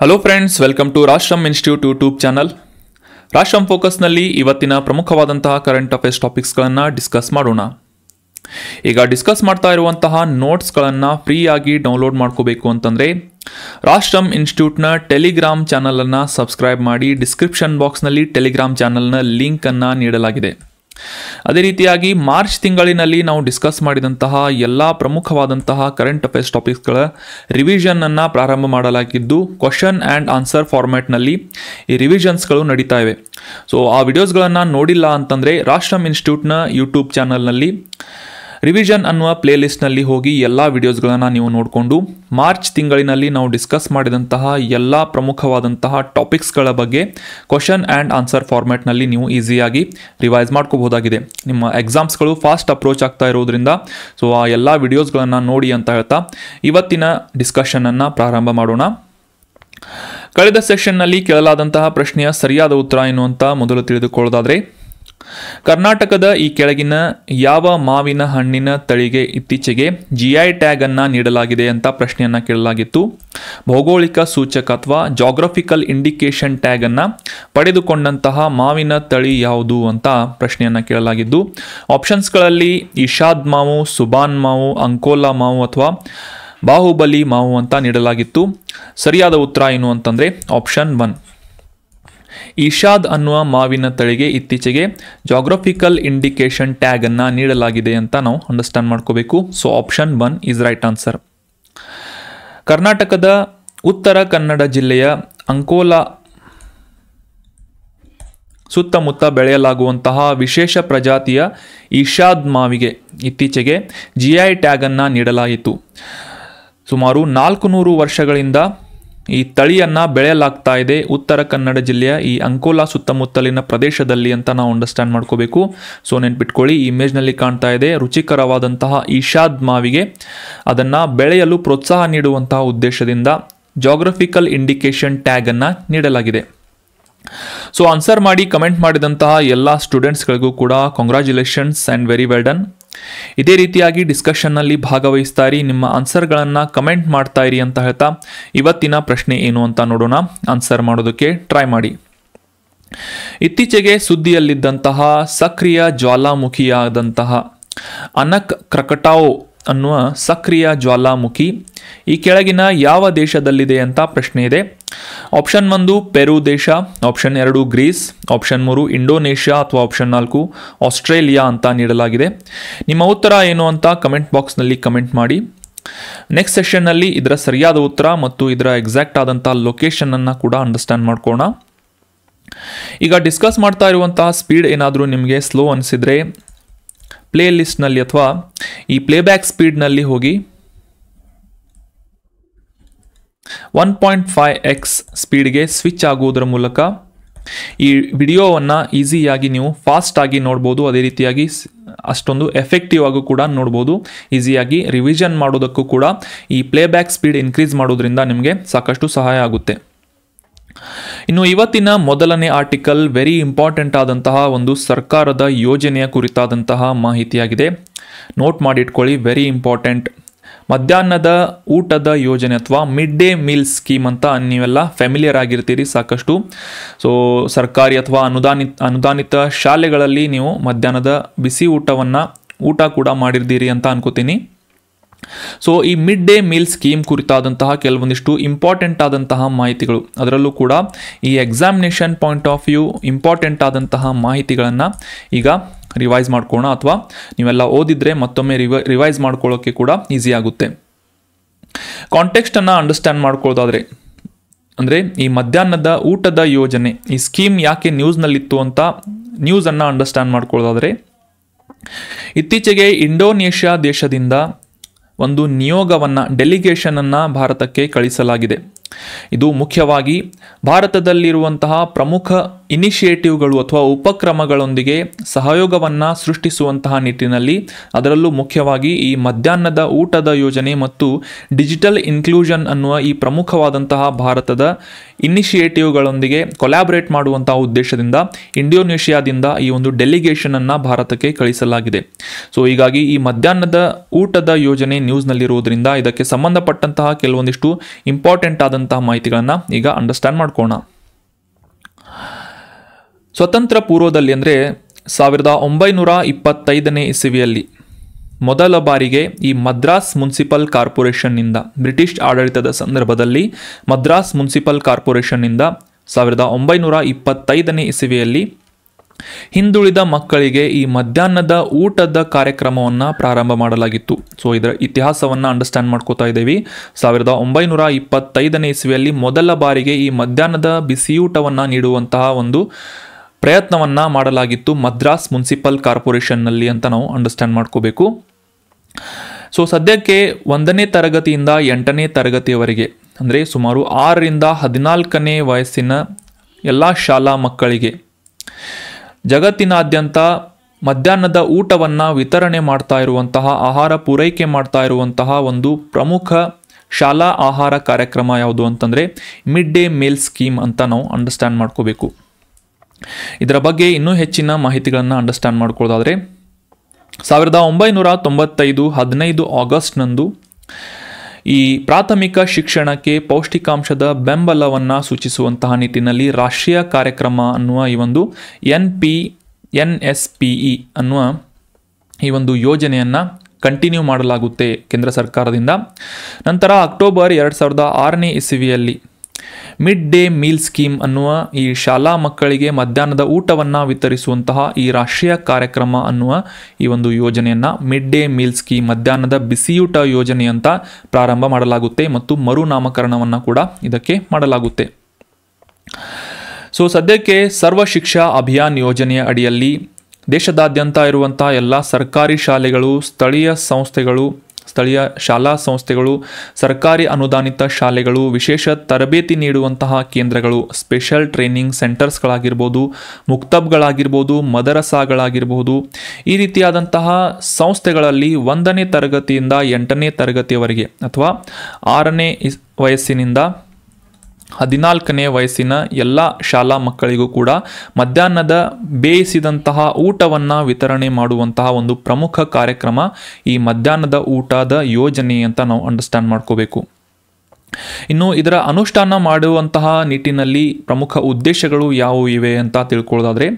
hello friends welcome to Rashtram institute YouTube channel Rashtram ಫೋಕಸ್ನಲ್ಲಿ ಇವತ್ತಿನ ಪ್ರಮುಖವಾದಂತಹ ಕರೆಂಟ್ ಅಫೇರ್ಸ್ ಟಾಪಿಕ್ಸ್ಗಳನ್ನು ಡಿಸ್ಕಸ್ ಮಾಡೋಣ ಈಗ ಡಿಸ್ಕಸ್ ಮಾಡ್ತಾ ಇರುವಂತಹ ನೋಟ್ಸ್ಗಳನ್ನು ಫ್ರೀಯಾಗಿ ಡೌನ್ಲೋಡ್ ಮಾಡ್ಕೋಬೇಕು ಅಂತಂದರೆ ರಾಷ್ಟ್ರಮ್ ಇನ್ಸ್ಟಿಟ್ಯೂಟ್ನ ಟೆಲಿಗ್ರಾಮ್ ಚಾನಲನ್ನು ಸಬ್ಸ್ಕ್ರೈಬ್ ಮಾಡಿ ಡಿಸ್ಕ್ರಿಪ್ಷನ್ ಬಾಕ್ಸ್ನಲ್ಲಿ ಟೆಲಿಗ್ರಾಮ್ ಚಾನಲ್ನ ಲಿಂಕನ್ನು ನೀಡಲಾಗಿದೆ ಅದೇ ರೀತಿಯಾಗಿ ಮಾರ್ಚ್ ತಿಂಗಳಿನಲ್ಲಿ ನಾವು ಡಿಸ್ಕಸ್ ಮಾಡಿದಂತಹ ಎಲ್ಲ ಪ್ರಮುಖವಾದಂತಹ ಕರೆಂಟ್ ಅಫೇರ್ಸ್ ಟಾಪಿಕ್ಸ್ಗಳ ರಿವಿಷನ್ನನ್ನು ಪ್ರಾರಂಭ ಮಾಡಲಾಗಿದ್ದು ಕ್ವಶನ್ ಆ್ಯಂಡ್ ಆನ್ಸರ್ ಫಾರ್ಮ್ಯಾಟ್ನಲ್ಲಿ ಈ ರಿವಿಷನ್ಸ್ಗಳು ನಡೀತಾ ಇವೆ ಸೊ ಆ ವಿಡಿಯೋಸ್ಗಳನ್ನು ನೋಡಿಲ್ಲ ಅಂತಂದರೆ ರಾಷ್ಟ್ರಮ್ ಇನ್ಸ್ಟಿಟ್ಯೂಟ್ನ ಯೂಟ್ಯೂಬ್ ಚಾನಲ್ನಲ್ಲಿ ರಿವಿಷನ್ ಅನ್ನುವ ಪ್ಲೇಲಿಸ್ಟ್ನಲ್ಲಿ ಹೋಗಿ ಎಲ್ಲ ವಿಡಿಯೋಸ್ಗಳನ್ನು ನೀವು ನೋಡಿಕೊಂಡು ಮಾರ್ಚ್ ತಿಂಗಳಿನಲ್ಲಿ ನಾವು ಡಿಸ್ಕಸ್ ಮಾಡಿದಂತಹ ಎಲ್ಲ ಪ್ರಮುಖವಾದಂತಹ ಟಾಪಿಕ್ಸ್ಗಳ ಬಗ್ಗೆ ಕ್ವಶನ್ ಆ್ಯಂಡ್ ಆನ್ಸರ್ ಫಾರ್ಮ್ಯಾಟ್ನಲ್ಲಿ ನೀವು ಈಸಿಯಾಗಿ ರಿವೈಸ್ ಮಾಡ್ಕೋಬೋದಾಗಿದೆ ನಿಮ್ಮ ಎಕ್ಸಾಮ್ಸ್ಗಳು ಫಾಸ್ಟ್ ಅಪ್ರೋಚ್ ಆಗ್ತಾ ಇರೋದ್ರಿಂದ ಸೊ ಆ ಎಲ್ಲ ವಿಡಿಯೋಸ್ಗಳನ್ನು ನೋಡಿ ಅಂತ ಹೇಳ್ತಾ ಇವತ್ತಿನ ಡಿಸ್ಕಷನನ್ನು ಪ್ರಾರಂಭ ಮಾಡೋಣ ಕಳೆದ ಸೆಷನ್ನಲ್ಲಿ ಕೇಳಲಾದಂತಹ ಪ್ರಶ್ನೆಯ ಸರಿಯಾದ ಉತ್ತರ ಏನು ಅಂತ ಮೊದಲು ತಿಳಿದುಕೊಳ್ಳೋದಾದರೆ ಕರ್ನಾಟಕದ ಈ ಕೆಳಗಿನ ಯಾವ ಮಾವಿನ ಹಣ್ಣಿನ ತಳಿಗೆ ಇತ್ತೀಚೆಗೆ ಜಿಐ ಟ್ಯಾಗ್ ಅನ್ನು ನೀಡಲಾಗಿದೆ ಅಂತ ಪ್ರಶ್ನೆಯನ್ನು ಕೇಳಲಾಗಿತ್ತು ಭೌಗೋಳಿಕ ಸೂಚಕ ಅಥವಾ ಜಾಗ್ರಫಿಕಲ್ ಇಂಡಿಕೇಶನ್ ಟ್ಯಾಗ್ ಅನ್ನು ಪಡೆದುಕೊಂಡಂತಹ ಮಾವಿನ ತಳಿ ಯಾವುದು ಅಂತ ಪ್ರಶ್ನೆಯನ್ನು ಕೇಳಲಾಗಿದ್ದು ಆಪ್ಷನ್ಸ್ಗಳಲ್ಲಿ ಇಶಾದ್ ಮಾವು ಸುಬಾನ್ ಮಾವು ಅಂಕೋಲಾ ಮಾವು ಅಥವಾ ಬಾಹುಬಲಿ ಮಾವು ಅಂತ ನೀಡಲಾಗಿತ್ತು ಸರಿಯಾದ ಉತ್ತರ ಏನು ಅಂತಂದರೆ ಆಪ್ಷನ್ ಒನ್ ಈಷಾದ್ ಅನ್ನುವ ಮಾವಿನ ತಳಿಗೆ ಇತ್ತೀಚೆಗೆ ಜಾಗ್ರಫಿಕಲ್ ಇಂಡಿಕೇಶನ್ ಟ್ಯಾಗ್ ಟ್ಯಾಗನ್ನು ನೀಡಲಾಗಿದೆ ಅಂತ ನಾವು ಅಂಡರ್ಸ್ಟ್ಯಾಂಡ್ ಮಾಡ್ಕೋಬೇಕು so option one is right answer ಕರ್ನಾಟಕದ ಉತ್ತರ ಕನ್ನಡ ಜಿಲ್ಲೆಯ ಅಂಕೋಲಾ ಸುತ್ತಮುತ್ತ ಬೆಳೆಯಲಾಗುವಂತಹ ವಿಶೇಷ ಪ್ರಜಾತಿಯ ಈಶಾದ್ ಮಾವಿಗೆ ಇತ್ತೀಚೆಗೆ ಜಿಐ ಟ್ಯಾಗನ್ನು ನೀಡಲಾಯಿತು ಸುಮಾರು ನಾಲ್ಕು ನೂರು ವರ್ಷಗಳಿಂದ ಈ ತಳಿಯನ್ನು ಬೆಳೆಯಲಾಗ್ತಾ ಇದೆ ಉತ್ತರ ಕನ್ನಡ ಜಿಲ್ಲೆಯ ಈ ಅಂಕೋಲಾ ಸುತ್ತಮುತ್ತಲಿನ ಪ್ರದೇಶದಲ್ಲಿ ಅಂತ ನಾವು ಅಂಡರ್ಸ್ಟ್ಯಾಂಡ್ ಮಾಡ್ಕೋಬೇಕು ಸೊ ನೆನ್ಪಿಟ್ಕೊಳ್ಳಿ ಈ ಇಮೇಜ್ನಲ್ಲಿ ಕಾಣ್ತಾ ಇದೆ ರುಚಿಕರವಾದಂತಹ ಈಶಾದ್ ಮಾವಿಗೆ ಅದನ್ನು ಬೆಳೆಯಲು ಪ್ರೋತ್ಸಾಹ ನೀಡುವಂತಹ ಉದ್ದೇಶದಿಂದ ಜಾಗ್ರಫಿಕಲ್ ಇಂಡಿಕೇಶನ್ ಟ್ಯಾಗನ್ನು ನೀಡಲಾಗಿದೆ ಸೊ ಆನ್ಸರ್ ಮಾಡಿ ಕಮೆಂಟ್ ಮಾಡಿದಂತಹ ಎಲ್ಲ ಸ್ಟೂಡೆಂಟ್ಸ್ಗಳಿಗೂ ಕೂಡ congratulations and very well done ಇದೇ ರೀತಿಯಾಗಿ ಡಿಸ್ಕಷನ್ನಲ್ಲಿ ಭಾಗವಹಿಸ್ತಾ ಇರಿ ನಿಮ್ಮ ಆನ್ಸರ್ಗಳನ್ನು ಕಮೆಂಟ್ ಮಾಡ್ತಾ ಇರಿ ಅಂತ ಹೇಳ್ತಾ ಇವತ್ತಿನ ಪ್ರಶ್ನೆ ಏನು ಅಂತ ನೋಡೋಣ ಆನ್ಸರ್ ಮಾಡೋದಕ್ಕೆ ಟ್ರೈ ಮಾಡಿ ಇತ್ತೀಚೆಗೆ ಸುದ್ದಿಯಲ್ಲಿದ್ದಂತಹ ಸಕ್ರಿಯ ಜ್ವಾಲಾಮುಖಿಯಾದಂತಹ ಅನಕ್ ಕ್ರಕಟಾವೋ ಅನ್ನುವ ಸಕ್ರಿಯ ಜ್ವಾಲಾಮುಖಿ ಈ ಕೆಳಗಿನ ಯಾವ ದೇಶದಲ್ಲಿದೆ ಅಂತ ಪ್ರಶ್ನೆ ಇದೆ ಆಪ್ಷನ್ ಒಂದು ಪೆರು ದೇಶ ಆಪ್ಷನ್ ಎರಡು ಗ್ರೀಸ್ ಆಪ್ಷನ್ ಮೂರು ಇಂಡೋನೇಷ್ಯಾ ಅಥವಾ ಆಪ್ಷನ್ ನಾಲ್ಕು ಆಸ್ಟ್ರೇಲಿಯಾ ಅಂತ ನೀಡಲಾಗಿದೆ ನಿಮ್ಮ ಉತ್ತರ ಏನು ಅಂತ ಕಮೆಂಟ್ ಬಾಕ್ಸ್ನಲ್ಲಿ ಕಮೆಂಟ್ ಮಾಡಿ ನೆಕ್ಸ್ಟ್ ಸೆಷನ್ನಲ್ಲಿ ಇದರ ಸರಿಯಾದ ಉತ್ತರ ಮತ್ತು ಇದರ ಎಕ್ಸಾಕ್ಟ್ ಆದಂಥ ಲೊಕೇಶನನ್ನು ಕೂಡ ಅಂಡರ್ಸ್ಟ್ಯಾಂಡ್ ಮಾಡ್ಕೋಣ ಈಗ ಡಿಸ್ಕಸ್ ಮಾಡ್ತಾ ಇರುವಂತಹ ಸ್ಪೀಡ್ ಏನಾದರೂ ನಿಮಗೆ ಸ್ಲೋ ಅನಿಸಿದರೆ ಪ್ಲೇ ಲಿಸ್ಟ್ನಲ್ಲಿ ಅಥವಾ ಈ ಪ್ಲೇಬ್ಯಾಕ್ ಸ್ಪೀಡ್ನಲ್ಲಿ ಹೋಗಿ ಒನ್ ಪಾಯಿಂಟ್ ಫೈ ಎಕ್ಸ್ ಸ್ಪೀಡ್ಗೆ ಸ್ವಿಚ್ ಆಗುವುದರ ಮೂಲಕ ಈ ವಿಡಿಯೋವನ್ನು ಈಸಿಯಾಗಿ ನೀವು ಫಾಸ್ಟಾಗಿ ನೋಡ್ಬೋದು ಅದೇ ರೀತಿಯಾಗಿ ಅಷ್ಟೊಂದು ಎಫೆಕ್ಟಿವ್ ಆಗೂ ಕೂಡ ನೋಡ್ಬೋದು ಈಸಿಯಾಗಿ ರಿವಿಷನ್ ಮಾಡೋದಕ್ಕೂ ಕೂಡ ಈ ಪ್ಲೇಬ್ಯಾಕ್ ಸ್ಪೀಡ್ ಇನ್ಕ್ರೀಸ್ ಮಾಡೋದ್ರಿಂದ ನಿಮಗೆ ಸಾಕಷ್ಟು ಸಹಾಯ ಆಗುತ್ತೆ ಇನ್ನು ಇವತ್ತಿನ ಮೊದಲನೇ ಆರ್ಟಿಕಲ್ ವೆರಿ ಇಂಪಾರ್ಟೆಂಟ್ ಆದಂತಹ ಒಂದು ಸರ್ಕಾರದ ಯೋಜನೆಯ ಕುರಿತಾದಂತಹ ಮಾಹಿತಿಯಾಗಿದೆ ನೋಟ್ ಮಾಡಿಟ್ಕೊಳ್ಳಿ ವೆರಿ ಇಂಪಾರ್ಟೆಂಟ್ ಮಧ್ಯಾಹ್ನದ ಊಟದ ಯೋಜನೆ ಅಥವಾ ಮಿಡ್ ಡೇ ಮೀಲ್ ಸ್ಕೀಮ್ ಅಂತ ನೀವೆಲ್ಲ ಫ್ಯಾಮಿಲಿಯರ್ ಆಗಿರ್ತೀರಿ ಸಾಕಷ್ಟು ಸೊ ಸರ್ಕಾರಿ ಅಥವಾ ಅನುದಾನಿತ ಅನುದಾನಿತ ಶಾಲೆಗಳಲ್ಲಿ ನೀವು ಮಧ್ಯಾಹ್ನದ ಬಿಸಿ ಊಟವನ್ನು ಊಟ ಕೂಡ ಮಾಡಿರ್ತೀರಿ ಅಂತ ಅನ್ಕೋತೀನಿ ಸೊ ಈ ಮಿಡ್ ಡೇ ಮೀಲ್ ಸ್ಕೀಮ್ ಕುರಿತಾದಂತಹ ಕೆಲವೊಂದಿಷ್ಟು ಇಂಪಾರ್ಟೆಂಟ್ ಆದಂತಹ ಮಾಹಿತಿಗಳು ಅದರಲ್ಲೂ ಕೂಡ ಈ examination point of view important ಆದಂತಹ ಮಾಹಿತಿಗಳನ್ನು ಈಗ ರಿವೈಸ್ ಮಾಡ್ಕೋಣ ಅಥವಾ ನೀವೆಲ್ಲ ಓದಿದರೆ ಮತ್ತೊಮ್ಮೆ ರಿವ ರಿವೈಸ್ ಮಾಡ್ಕೊಳ್ಳೋಕ್ಕೆ ಕೂಡ ಈಸಿ ಆಗುತ್ತೆ ಕಾಂಟೆಕ್ಸ್ಟನ್ನು ಅಂಡರ್ಸ್ಟ್ಯಾಂಡ್ ಮಾಡ್ಕೊಳ್ಳೋದಾದರೆ ಅಂದರೆ ಈ ಮಧ್ಯಾಹ್ನದ ಊಟದ ಯೋಜನೆ ಈ ಸ್ಕೀಮ್ ಯಾಕೆ ನ್ಯೂಸ್ನಲ್ಲಿತ್ತು ಅಂತ ನ್ಯೂಸನ್ನು ಅಂಡರ್ಸ್ಟ್ಯಾಂಡ್ ಮಾಡ್ಕೊಳ್ಳೋದಾದರೆ ಇತ್ತೀಚೆಗೆ ಇಂಡೋನೇಷ್ಯಾ ದೇಶದಿಂದ ಒಂದು ನಿಯೋಗವನ್ನು ಡೆಲಿಗೇಷನನ್ನು ಭಾರತಕ್ಕೆ ಕಳಿಸಲಾಗಿದೆ ಇದು ಮುಖ್ಯವಾಗಿ ಭಾರತದಲ್ಲಿರುವಂತಹ ಪ್ರಮುಖ ಇನಿಷಿಯೇಟಿವ್ಗಳು ಅಥವಾ ಉಪಕ್ರಮಗಳೊಂದಿಗೆ ಸಹಯೋಗವನ್ನು ಸೃಷ್ಟಿಸುವಂತಹ ನಿಟ್ಟಿನಲ್ಲಿ ಅದರಲ್ಲೂ ಮುಖ್ಯವಾಗಿ ಈ ಮಧ್ಯಾಹ್ನದ ಊಟದ ಯೋಜನೆ ಮತ್ತು ಡಿಜಿಟಲ್ ಇನ್ಕ್ಲೂಷನ್ ಅನ್ನುವ ಈ ಪ್ರಮುಖವಾದಂತಹ ಭಾರತದ ಇನಿಷಿಯೇಟಿವ್ಗಳೊಂದಿಗೆ ಕೊಲ್ಯಾಬರೇಟ್ ಮಾಡುವಂತಹ ಉದ್ದೇಶದಿಂದ ಇಂಡೋನೇಷ್ಯಾದಿಂದ ಈ ಒಂದು ಡೆಲಿಗೇಷನನ್ನು ಭಾರತಕ್ಕೆ ಕಳಿಸಲಾಗಿದೆ ಸೊ ಹೀಗಾಗಿ ಈ ಮಧ್ಯಾಹ್ನದ ಊಟದ ಯೋಜನೆ ನ್ಯೂಸ್ನಲ್ಲಿರುವುದರಿಂದ ಇದಕ್ಕೆ ಸಂಬಂಧಪಟ್ಟಂತಹ ಕೆಲವೊಂದಿಷ್ಟು ಇಂಪಾರ್ಟೆಂಟ್ ಆದಂತಹ ಮಾಹಿತಿಗಳನ್ನು ಈಗ ಅಂಡರ್ಸ್ಟ್ಯಾಂಡ್ ಮಾಡ್ಕೋಣ ಸ್ವತಂತ್ರ ಪೂರ್ವದಲ್ಲಿ ಅಂದರೆ ಸಾವಿರದ ಒಂಬೈನೂರ ಇಪ್ಪತ್ತೈದನೇ ಇಸವಿಯಲ್ಲಿ ಮೊದಲ ಬಾರಿಗೆ ಈ ಮದ್ರಾಸ್ ಮುನ್ಸಿಪಲ್ ಕಾರ್ಪೊರೇಷನ್ನಿಂದ ಬ್ರಿಟಿಷ್ ಆಡಳಿತದ ಸಂದರ್ಭದಲ್ಲಿ ಮದ್ರಾಸ್ ಮುನ್ಸಿಪಲ್ ಕಾರ್ಪೊರೇಷನ್ನಿಂದ ಸಾವಿರದ ಒಂಬೈನೂರ ಇಪ್ಪತ್ತೈದನೇ ಇಸವಿಯಲ್ಲಿ ಹಿಂದುಳಿದ ಮಕ್ಕಳಿಗೆ ಈ ಮಧ್ಯಾಹ್ನದ ಊಟದ ಕಾರ್ಯಕ್ರಮವನ್ನು ಪ್ರಾರಂಭ ಮಾಡಲಾಗಿತ್ತು ಸೊ ಇದರ ಇತಿಹಾಸವನ್ನು ಅಂಡರ್ಸ್ಟ್ಯಾಂಡ್ ಮಾಡ್ಕೋತಾ ಇದ್ದೀವಿ ಸಾವಿರದ ಒಂಬೈನೂರ ಇಪ್ಪತ್ತೈದನೇ ಇಸವಿಯಲ್ಲಿ ಮೊದಲ ಬಾರಿಗೆ ಈ ಮಧ್ಯಾಹ್ನದ ಬಿಸಿಯೂಟವನ್ನು ನೀಡುವಂತಹ ಒಂದು ಪ್ರಯತ್ನವನ್ನು ಮಾಡಲಾಗಿತ್ತು ಮದ್ರಾಸ್ ಮುನ್ಸಿಪಲ್ ಕಾರ್ಪೊರೇಷನ್ನಲ್ಲಿ ಅಂತ ನಾವು ಅಂಡರ್ಸ್ಟ್ಯಾಂಡ್ ಮಾಡ್ಕೋಬೇಕು ಸೊ ಸದ್ಯಕ್ಕೆ ಒಂದನೇ ತರಗತಿಯಿಂದ ಎಂಟನೇ ತರಗತಿಯವರೆಗೆ ಅಂದರೆ ಸುಮಾರು ಆರರಿಂದ ಹದಿನಾಲ್ಕನೇ ವಯಸ್ಸಿನ ಎಲ್ಲ ಶಾಲಾ ಮಕ್ಕಳಿಗೆ ಜಗತ್ತಿನಾದ್ಯಂತ ಮಧ್ಯಾಹ್ನದ ಊಟವನ್ನು ವಿತರಣೆ ಮಾಡ್ತಾ ಇರುವಂತಹ ಆಹಾರ ಪೂರೈಕೆ ಮಾಡ್ತಾ ಇರುವಂತಹ ಒಂದು ಪ್ರಮುಖ ಶಾಲಾ ಆಹಾರ ಕಾರ್ಯಕ್ರಮ ಯಾವುದು ಅಂತಂದರೆ ಮಿಡ್ ಡೇ ಮೀಲ್ ಸ್ಕೀಮ್ ಅಂತ ನಾವು ಅಂಡರ್ಸ್ಟ್ಯಾಂಡ್ ಮಾಡ್ಕೋಬೇಕು ಇದರ ಬಗ್ಗೆ ಇನ್ನೂ ಹೆಚ್ಚಿನ ಮಾಹಿತಿಗಳನ್ನು ಅಂಡರ್ಸ್ಟ್ಯಾಂಡ್ ಮಾಡ್ಕೊಳ್ಳೋದಾದರೆ ಸಾವಿರದ ಒಂಬೈನೂರ ತೊಂಬತ್ತೈದು ಹದಿನೈದು ಆಗಸ್ಟ್ನಂದು ಈ ಪ್ರಾಥಮಿಕ ಶಿಕ್ಷಣಕ್ಕೆ ಪೌಷ್ಟಿಕಾಂಶದ ಬೆಂಬಲವನ್ನು ಸೂಚಿಸುವಂತಹ ನಿಟ್ಟಿನಲ್ಲಿ ರಾಷ್ಟ್ರೀಯ ಕಾರ್ಯಕ್ರಮ ಅನ್ನುವ ಈ ಒಂದು N P N S P E ಅನ್ನುವ ಈ ಒಂದು ಯೋಜನೆಯನ್ನು ಕಂಟಿನ್ಯೂ ಮಾಡಲಾಗುತ್ತೆ ಕೇಂದ್ರ ಸರ್ಕಾರದಿಂದ ನಂತರ ಅಕ್ಟೋಬರ್ ಎರಡು ಸಾವಿರದ ಆರನೇ ಇಸವಿಯಲ್ಲಿ ಮಿಡ್ ಡೇ ಮೀಲ್ ಸ್ಕೀಮ್ ಅನ್ನುವ ಈ ಶಾಲಾ ಮಕ್ಕಳಿಗೆ ಮಧ್ಯಾಹ್ನದ ಊಟವನ್ನು ವಿತರಿಸುವಂತಹ ಈ ರಾಷ್ಟ್ರೀಯ ಕಾರ್ಯಕ್ರಮ ಅನ್ನುವ ಈ ಒಂದು ಯೋಜನೆಯನ್ನು ಮಿಡ್ ಡೇ ಮೀಲ್ ಸ್ಕೀಮ್ ಮಧ್ಯಾಹ್ನದ ಬಿಸಿಯೂಟ ಯೋಜನೆ ಅಂತ ಪ್ರಾರಂಭ ಮಾಡಲಾಗುತ್ತೆ ಮತ್ತು ಮರುನಾಮಕರಣವನ್ನು ಕೂಡ ಇದಕ್ಕೆ ಮಾಡಲಾಗುತ್ತೆ ಸೊ ಸದ್ಯಕ್ಕೆ ಸರ್ವ ಶಿಕ್ಷಾ ಅಭಿಯಾನ್ ಯೋಜನೆಯ ಅಡಿಯಲ್ಲಿ ದೇಶದಾದ್ಯಂತ ಇರುವಂತಹ ಎಲ್ಲ ಸರ್ಕಾರಿ ಶಾಲೆಗಳು ಸ್ಥಳೀಯ ಸಂಸ್ಥೆಗಳು ಸ್ಥಳೀಯ ಶಾಲಾ ಸಂಸ್ಥೆಗಳು ಸರ್ಕಾರಿ ಅನುದಾನಿತ ಶಾಲೆಗಳು ವಿಶೇಷ ತರಬೇತಿ ನೀಡುವಂತಹ ಕೇಂದ್ರಗಳು ಸ್ಪೆಷಲ್ ಟ್ರೈನಿಂಗ್ ಸೆಂಟರ್ಸ್ಗಳಾಗಿರ್ಬೋದು ಮುಕ್ತಬ್ಗಳಾಗಿರ್ಬೋದು ಮದರಸಾಗಳಾಗಿರ್ಬೋದು ಈ ರೀತಿಯಾದಂತಹ ಸಂಸ್ಥೆಗಳಲ್ಲಿ ಒಂದನೇ ತರಗತಿಯಿಂದ ಎಂಟನೇ ತರಗತಿಯವರೆಗೆ ಅಥವಾ ಆರನೇ ವಯಸ್ಸಿನಿಂದ ಹದಿನಾಲ್ಕನೇ ವಯಸ್ಸಿನ ಎಲ್ಲ ಶಾಲಾ ಮಕ್ಕಳಿಗೂ ಕೂಡ ಮಧ್ಯಾಹ್ನದ ಬೇಯಿಸಿದಂತಹ ಊಟವನ್ನು ವಿತರಣೆ ಮಾಡುವಂತಹ ಒಂದು ಪ್ರಮುಖ ಕಾರ್ಯಕ್ರಮ ಈ ಮಧ್ಯಾಹ್ನದ ಊಟದ ಯೋಜನೆ ಅಂತ ನಾವು ಅಂಡರ್ಸ್ಟ್ಯಾಂಡ್ ಮಾಡ್ಕೋಬೇಕು ಇನ್ನು ಇದರ ಅನುಷ್ಠಾನ ಮಾಡುವಂತಹ ನಿಟ್ಟಿನಲ್ಲಿ ಪ್ರಮುಖ ಉದ್ದೇಶಗಳು ಯಾವುವು ಇವೆ ಅಂತ ತಿಳ್ಕೊಳ್ಳೋದಾದರೆ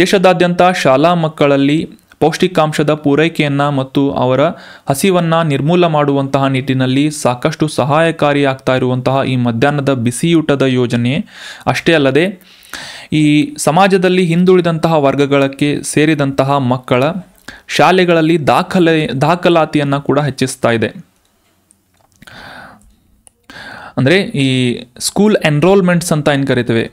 ದೇಶದಾದ್ಯಂತ ಶಾಲಾ ಮಕ್ಕಳಲ್ಲಿ ಪೌಷ್ಟಿಕಾಂಶದ ಪೂರೈಕೆಯನ್ನು ಮತ್ತು ಅವರ ಹಸಿವನ್ನು ನಿರ್ಮೂಲ ಮಾಡುವಂತಹ ನಿಟ್ಟಿನಲ್ಲಿ ಸಾಕಷ್ಟು ಸಹಾಯಕಾರಿಯಾಗ್ತಾ ಇರುವಂತಹ ಈ ಮಧ್ಯಾಹ್ನದ ಬಿಸಿಯೂಟದ ಯೋಜನೆ ಅಷ್ಟೇ ಅಲ್ಲದೆ ಈ ಸಮಾಜದಲ್ಲಿ ಹಿಂದುಳಿದಂತಹ ವರ್ಗಗಳಕ್ಕೆ ಸೇರಿದಂತಹ ಮಕ್ಕಳ ಶಾಲೆಗಳಲ್ಲಿ ದಾಖಲೆ ದಾಖಲಾತಿಯನ್ನು ಕೂಡ ಹೆಚ್ಚಿಸ್ತಾ ಇದೆ ಅಂದರೆ ಈ ಸ್ಕೂಲ್ ಎನ್ರೋಲ್ಮೆಂಟ್ಸ್ ಅಂತ ಏನು ಕರಿತೇವೆ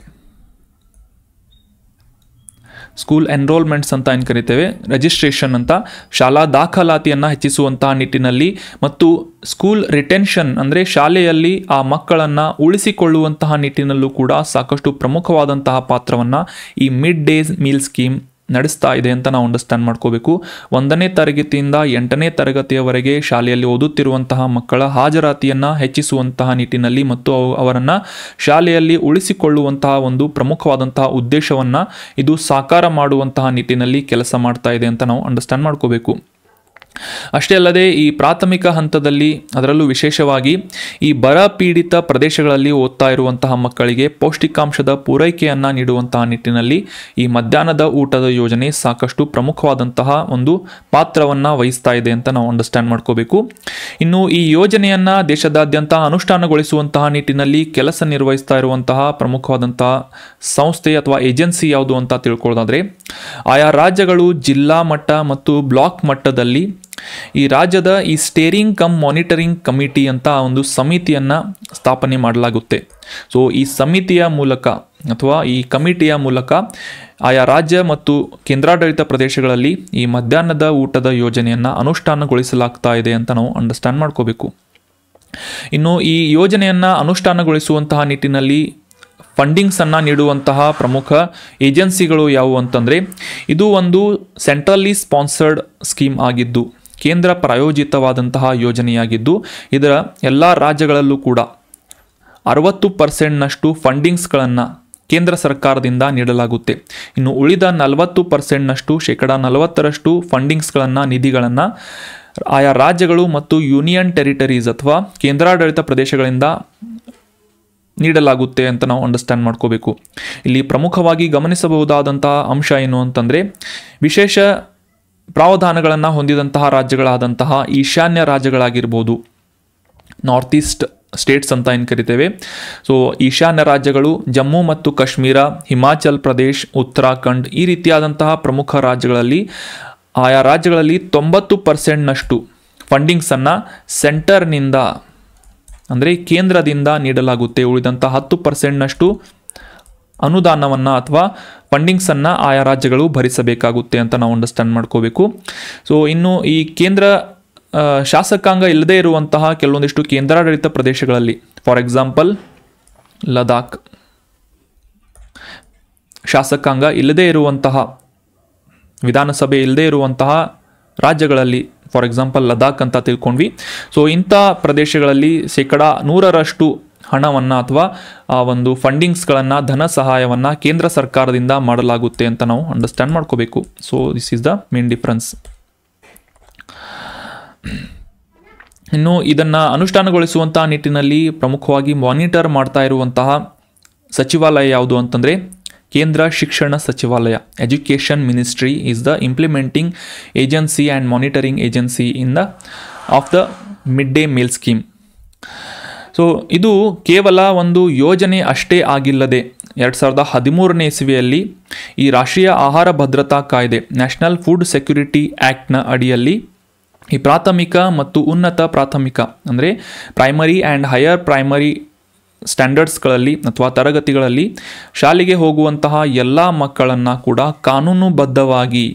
ಸ್ಕೂಲ್ ಎನ್ರೋಲ್ಮೆಂಟ್ಸ್ ಅಂತ ಏನು ಕರಿತೇವೆ ರಿಜಿಸ್ಟ್ರೇಷನ್ ಅಂತ ಶಾಲಾ ದಾಖಲಾತಿಯನ್ನು ಹೆಚ್ಚಿಸುವಂತಹ ನಿಟ್ಟಿನಲ್ಲಿ ಮತ್ತು ಸ್ಕೂಲ್ ರಿಟೆನ್ಷನ್ ಅಂದರೆ ಶಾಲೆಯಲ್ಲಿ ಆ ಮಕ್ಕಳನ್ನು ಉಳಿಸಿಕೊಳ್ಳುವಂತಹ ನಿಟ್ಟಿನಲ್ಲೂ ಕೂಡ ಸಾಕಷ್ಟು ಪ್ರಮುಖವಾದಂತಹ ಪಾತ್ರವನ್ನು ಈ ಮಿಡ್ ಡೇಸ್ ಮೀಲ್ ಸ್ಕೀಮ್ ನಡೆಸ್ತಾ ಇದೆ ಅಂತ ನಾವು ಅಂಡರ್ಸ್ಟ್ಯಾಂಡ್ ಮಾಡ್ಕೋಬೇಕು ಒಂದನೇ ತರಗತಿಯಿಂದ ಎಂಟನೇ ತರಗತಿಯವರೆಗೆ ಶಾಲೆಯಲ್ಲಿ ಓದುತ್ತಿರುವಂತಹ ಮಕ್ಕಳ ಹಾಜರಾತಿಯನ್ನು ಹೆಚ್ಚಿಸುವಂತಹ ನಿಟ್ಟಿನಲ್ಲಿ ಮತ್ತು ಅವರನ್ನು ಶಾಲೆಯಲ್ಲಿ ಉಳಿಸಿಕೊಳ್ಳುವಂತಹ ಒಂದು ಪ್ರಮುಖವಾದಂತಹ ಉದ್ದೇಶವನ್ನು ಇದು ಸಾಕಾರ ಮಾಡುವಂತಹ ನಿಟ್ಟಿನಲ್ಲಿ ಕೆಲಸ ಮಾಡ್ತಾ ಇದೆ ಅಂತ ನಾವು ಅಂಡರ್ಸ್ಟ್ಯಾಂಡ್ ಮಾಡ್ಕೋಬೇಕು ಅಷ್ಟೇ ಅಲ್ಲದೆ ಈ ಪ್ರಾಥಮಿಕ ಹಂತದಲ್ಲಿ ಅದರಲ್ಲೂ ವಿಶೇಷವಾಗಿ ಈ ಬರ ಪೀಡಿತ ಪ್ರದೇಶಗಳಲ್ಲಿ ಓದ್ತಾ ಇರುವಂತಹ ಮಕ್ಕಳಿಗೆ ಪೌಷ್ಟಿಕಾಂಶದ ಪೂರೈಕೆಯನ್ನು ನೀಡುವಂತಹ ನಿಟ್ಟಿನಲ್ಲಿ ಈ ಮಧ್ಯಾಹ್ನದ ಊಟದ ಯೋಜನೆ ಸಾಕಷ್ಟು ಪ್ರಮುಖವಾದಂತಹ ಒಂದು ಪಾತ್ರವನ್ನು ವಹಿಸ್ತಾ ಇದೆ ಅಂತ ನಾವು ಅಂಡರ್ಸ್ಟ್ಯಾಂಡ್ ಮಾಡ್ಕೋಬೇಕು ಇನ್ನು ಈ ಯೋಜನೆಯನ್ನು ದೇಶದಾದ್ಯಂತ ಅನುಷ್ಠಾನಗೊಳಿಸುವಂತಹ ನಿಟ್ಟಿನಲ್ಲಿ ಕೆಲಸ ನಿರ್ವಹಿಸ್ತಾ ಇರುವಂತಹ ಪ್ರಮುಖವಾದಂತಹ ಸಂಸ್ಥೆ ಅಥವಾ ಏಜೆನ್ಸಿ ಯಾವುದು ಅಂತ ತಿಳ್ಕೊಳ್ಳೋದಾದರೆ ಆಯಾ ರಾಜ್ಯಗಳು ಜಿಲ್ಲಾ ಮಟ್ಟ ಮತ್ತು ಬ್ಲಾಕ್ ಮಟ್ಟದಲ್ಲಿ ಈ ರಾಜ್ಯದ ಈ ಸ್ಟೇರಿಂಗ್ ಕಮ್ ಮಾನಿಟರಿಂಗ್ ಕಮಿಟಿ ಅಂತ ಒಂದು ಸಮಿತಿಯನ್ನು ಸ್ಥಾಪನೆ ಮಾಡಲಾಗುತ್ತೆ ಸೊ ಈ ಸಮಿತಿಯ ಮೂಲಕ ಅಥವಾ ಈ ಕಮಿಟಿಯ ಮೂಲಕ ಆಯಾ ರಾಜ್ಯ ಮತ್ತು ಕೇಂದ್ರಾಡಳಿತ ಪ್ರದೇಶಗಳಲ್ಲಿ ಈ ಮಧ್ಯಾಹ್ನದ ಊಟದ ಯೋಜನೆಯನ್ನು ಅನುಷ್ಠಾನಗೊಳಿಸಲಾಗ್ತಾ ಇದೆ ಅಂತ ನಾವು ಅಂಡರ್ಸ್ಟ್ಯಾಂಡ್ ಮಾಡ್ಕೋಬೇಕು ಇನ್ನು ಈ ಯೋಜನೆಯನ್ನು ಅನುಷ್ಠಾನಗೊಳಿಸುವಂತಹ ನಿಟ್ಟಿನಲ್ಲಿ ಫಂಡಿಂಗ್ಸನ್ನು ನೀಡುವಂತಹ ಪ್ರಮುಖ ಏಜೆನ್ಸಿಗಳು ಯಾವುವು ಅಂತಂದರೆ ಇದು ಒಂದು ಸೆಂಟ್ರಲ್ಲಿ ಸ್ಪಾನ್ಸರ್ಡ್ ಸ್ಕೀಮ್ ಆಗಿದ್ದು ಕೇಂದ್ರ ಪ್ರಾಯೋಜಿತವಾದಂತಹ ಯೋಜನೆಯಾಗಿದ್ದು ಇದರ ಎಲ್ಲ ರಾಜ್ಯಗಳಲ್ಲೂ ಕೂಡ ಅರವತ್ತು ಪರ್ಸೆಂಟ್ನಷ್ಟು ಫಂಡಿಂಗ್ಸ್ಗಳನ್ನು ಕೇಂದ್ರ ಸರ್ಕಾರದಿಂದ ನೀಡಲಾಗುತ್ತೆ ಇನ್ನು ಉಳಿದ ನಲವತ್ತು ಪರ್ಸೆಂಟ್ನಷ್ಟು ಶೇಕಡ ನಲವತ್ತರಷ್ಟು ಫಂಡಿಂಗ್ಸ್ಗಳನ್ನು ನಿಧಿಗಳನ್ನು ಆಯಾ ರಾಜ್ಯಗಳು ಮತ್ತು ಯೂನಿಯನ್ ಟೆರಿಟರೀಸ್ ಅಥವಾ ಕೇಂದ್ರಾಡಳಿತ ಪ್ರದೇಶಗಳಿಂದ ನೀಡಲಾಗುತ್ತೆ ಅಂತ ನಾವು ಅಂಡರ್ಸ್ಟ್ಯಾಂಡ್ ಮಾಡ್ಕೋಬೇಕು ಇಲ್ಲಿ ಪ್ರಮುಖವಾಗಿ ಗಮನಿಸಬಹುದಾದಂತಹ ಅಂಶ ಏನು ಅಂತಂದರೆ ವಿಶೇಷ ಪ್ರಾವಧಾನಗಳನ್ನು ಹೊಂದಿದಂತಹ ರಾಜ್ಯಗಳಾದಂತಹ ಈಶಾನ್ಯ ರಾಜ್ಯಗಳಾಗಿರ್ಬೋದು ನಾರ್ತ್ ಈಸ್ಟ್ ಸ್ಟೇಟ್ಸ್ ಅಂತ ಏನು ಕರಿತೇವೆ ಸೊ ಈಶಾನ್ಯ ರಾಜ್ಯಗಳು ಜಮ್ಮು ಮತ್ತು ಕಾಶ್ಮೀರ ಹಿಮಾಚಲ್ ಪ್ರದೇಶ್ ಉತ್ತರಾಖಂಡ್ ಈ ರೀತಿಯಾದಂತಹ ಪ್ರಮುಖ ರಾಜ್ಯಗಳಲ್ಲಿ ಆಯಾ ರಾಜ್ಯಗಳಲ್ಲಿ ತೊಂಬತ್ತು ಪರ್ಸೆಂಟ್ನಷ್ಟು ಫಂಡಿಂಗ್ಸನ್ನು ಸೆಂಟರ್ನಿಂದ ಅಂದರೆ ಕೇಂದ್ರದಿಂದ ನೀಡಲಾಗುತ್ತೆ ಉಳಿದಂಥ ಹತ್ತು ಪರ್ಸೆಂಟ್ನಷ್ಟು ಅನುದಾನವನ್ನು ಅಥವಾ ಫಂಡಿಂಗ್ಸನ್ನು ಆಯಾ ರಾಜ್ಯಗಳು ಭರಿಸಬೇಕಾಗುತ್ತೆ ಅಂತ ನಾವು ಅಂಡರ್ಸ್ಟ್ಯಾಂಡ್ ಮಾಡ್ಕೋಬೇಕು ಸೊ ಇನ್ನು ಈ ಕೇಂದ್ರ ಶಾಸಕಾಂಗ ಇಲ್ಲದೇ ಇರುವಂತಹ ಕೆಲವೊಂದಿಷ್ಟು ಕೇಂದ್ರಾಡಳಿತ ಪ್ರದೇಶಗಳಲ್ಲಿ ಫಾರ್ ಎಕ್ಸಾಂಪಲ್ ಲದಾಖ್ ಶಾಸಕಾಂಗ ಇಲ್ಲದೇ ಇರುವಂತಹ ವಿಧಾನಸಭೆ ಇಲ್ಲದೇ ಇರುವಂತಹ ರಾಜ್ಯಗಳಲ್ಲಿ ಫಾರ್ ಎಕ್ಸಾಂಪಲ್ ಲದಾಖ್ ಅಂತ ತಿಳ್ಕೊಂಡ್ವಿ ಸೊ ಇಂಥ ಪ್ರದೇಶಗಳಲ್ಲಿ ಶೇಕಡಾ ನೂರರಷ್ಟು ಹಣವನ್ನು ಅಥವಾ ಆ ಒಂದು ಫಂಡಿಂಗ್ಸ್ಗಳನ್ನು ಧನ ಸಹಾಯವನ್ನು ಕೇಂದ್ರ ಸರ್ಕಾರದಿಂದ ಮಾಡಲಾಗುತ್ತೆ ಅಂತ ನಾವು ಅಂಡರ್ಸ್ಟ್ಯಾಂಡ್ ಮಾಡ್ಕೋಬೇಕು so this is the main difference ಇನ್ನು ಇದನ್ನು ಅನುಷ್ಠಾನಗೊಳಿಸುವಂತಹ ನಿಟ್ಟಿನಲ್ಲಿ ಪ್ರಮುಖವಾಗಿ ಮಾನಿಟರ್ ಮಾಡ್ತಾ ಇರುವಂತಹ ಸಚಿವಾಲಯ ಯಾವುದು ಅಂತಂದರೆ ಕೇಂದ್ರ ಶಿಕ್ಷಣ ಸಚಿವಾಲಯ education ministry is the implementing agency and monitoring agency in the of the mid day meal scheme so ಇದು ಕೇವಲ ಒಂದು ಯೋಜನೆ ಅಷ್ಟೇ ಆಗಿಲ್ಲದೆ ಎರಡು ಸಾವಿರದ ಹದಿಮೂರನೇ ಇಸುವೆಯಲ್ಲಿ ಈ ರಾಷ್ಟ್ರೀಯ ಆಹಾರ ಭದ್ರತಾ ಕಾಯ್ದೆ ನ್ಯಾಷನಲ್ ಫುಡ್ ಸೆಕ್ಯುರಿಟಿ ಆ್ಯಕ್ಟ್ನ ಅಡಿಯಲ್ಲಿ ಈ ಪ್ರಾಥಮಿಕ ಮತ್ತು ಉನ್ನತ ಪ್ರಾಥಮಿಕ ಅಂದರೆ ಪ್ರೈಮರಿ ಆ್ಯಂಡ್ ಹೈಯರ್ ಪ್ರೈಮರಿ ಸ್ಟ್ಯಾಂಡರ್ಡ್ಸ್ಗಳಲ್ಲಿ ಅಥವಾ ತರಗತಿಗಳಲ್ಲಿ ಶಾಲೆಗೆ ಹೋಗುವಂತಹ ಎಲ್ಲ ಮಕ್ಕಳನ್ನು ಕೂಡ ಕಾನೂನುಬದ್ಧವಾಗಿ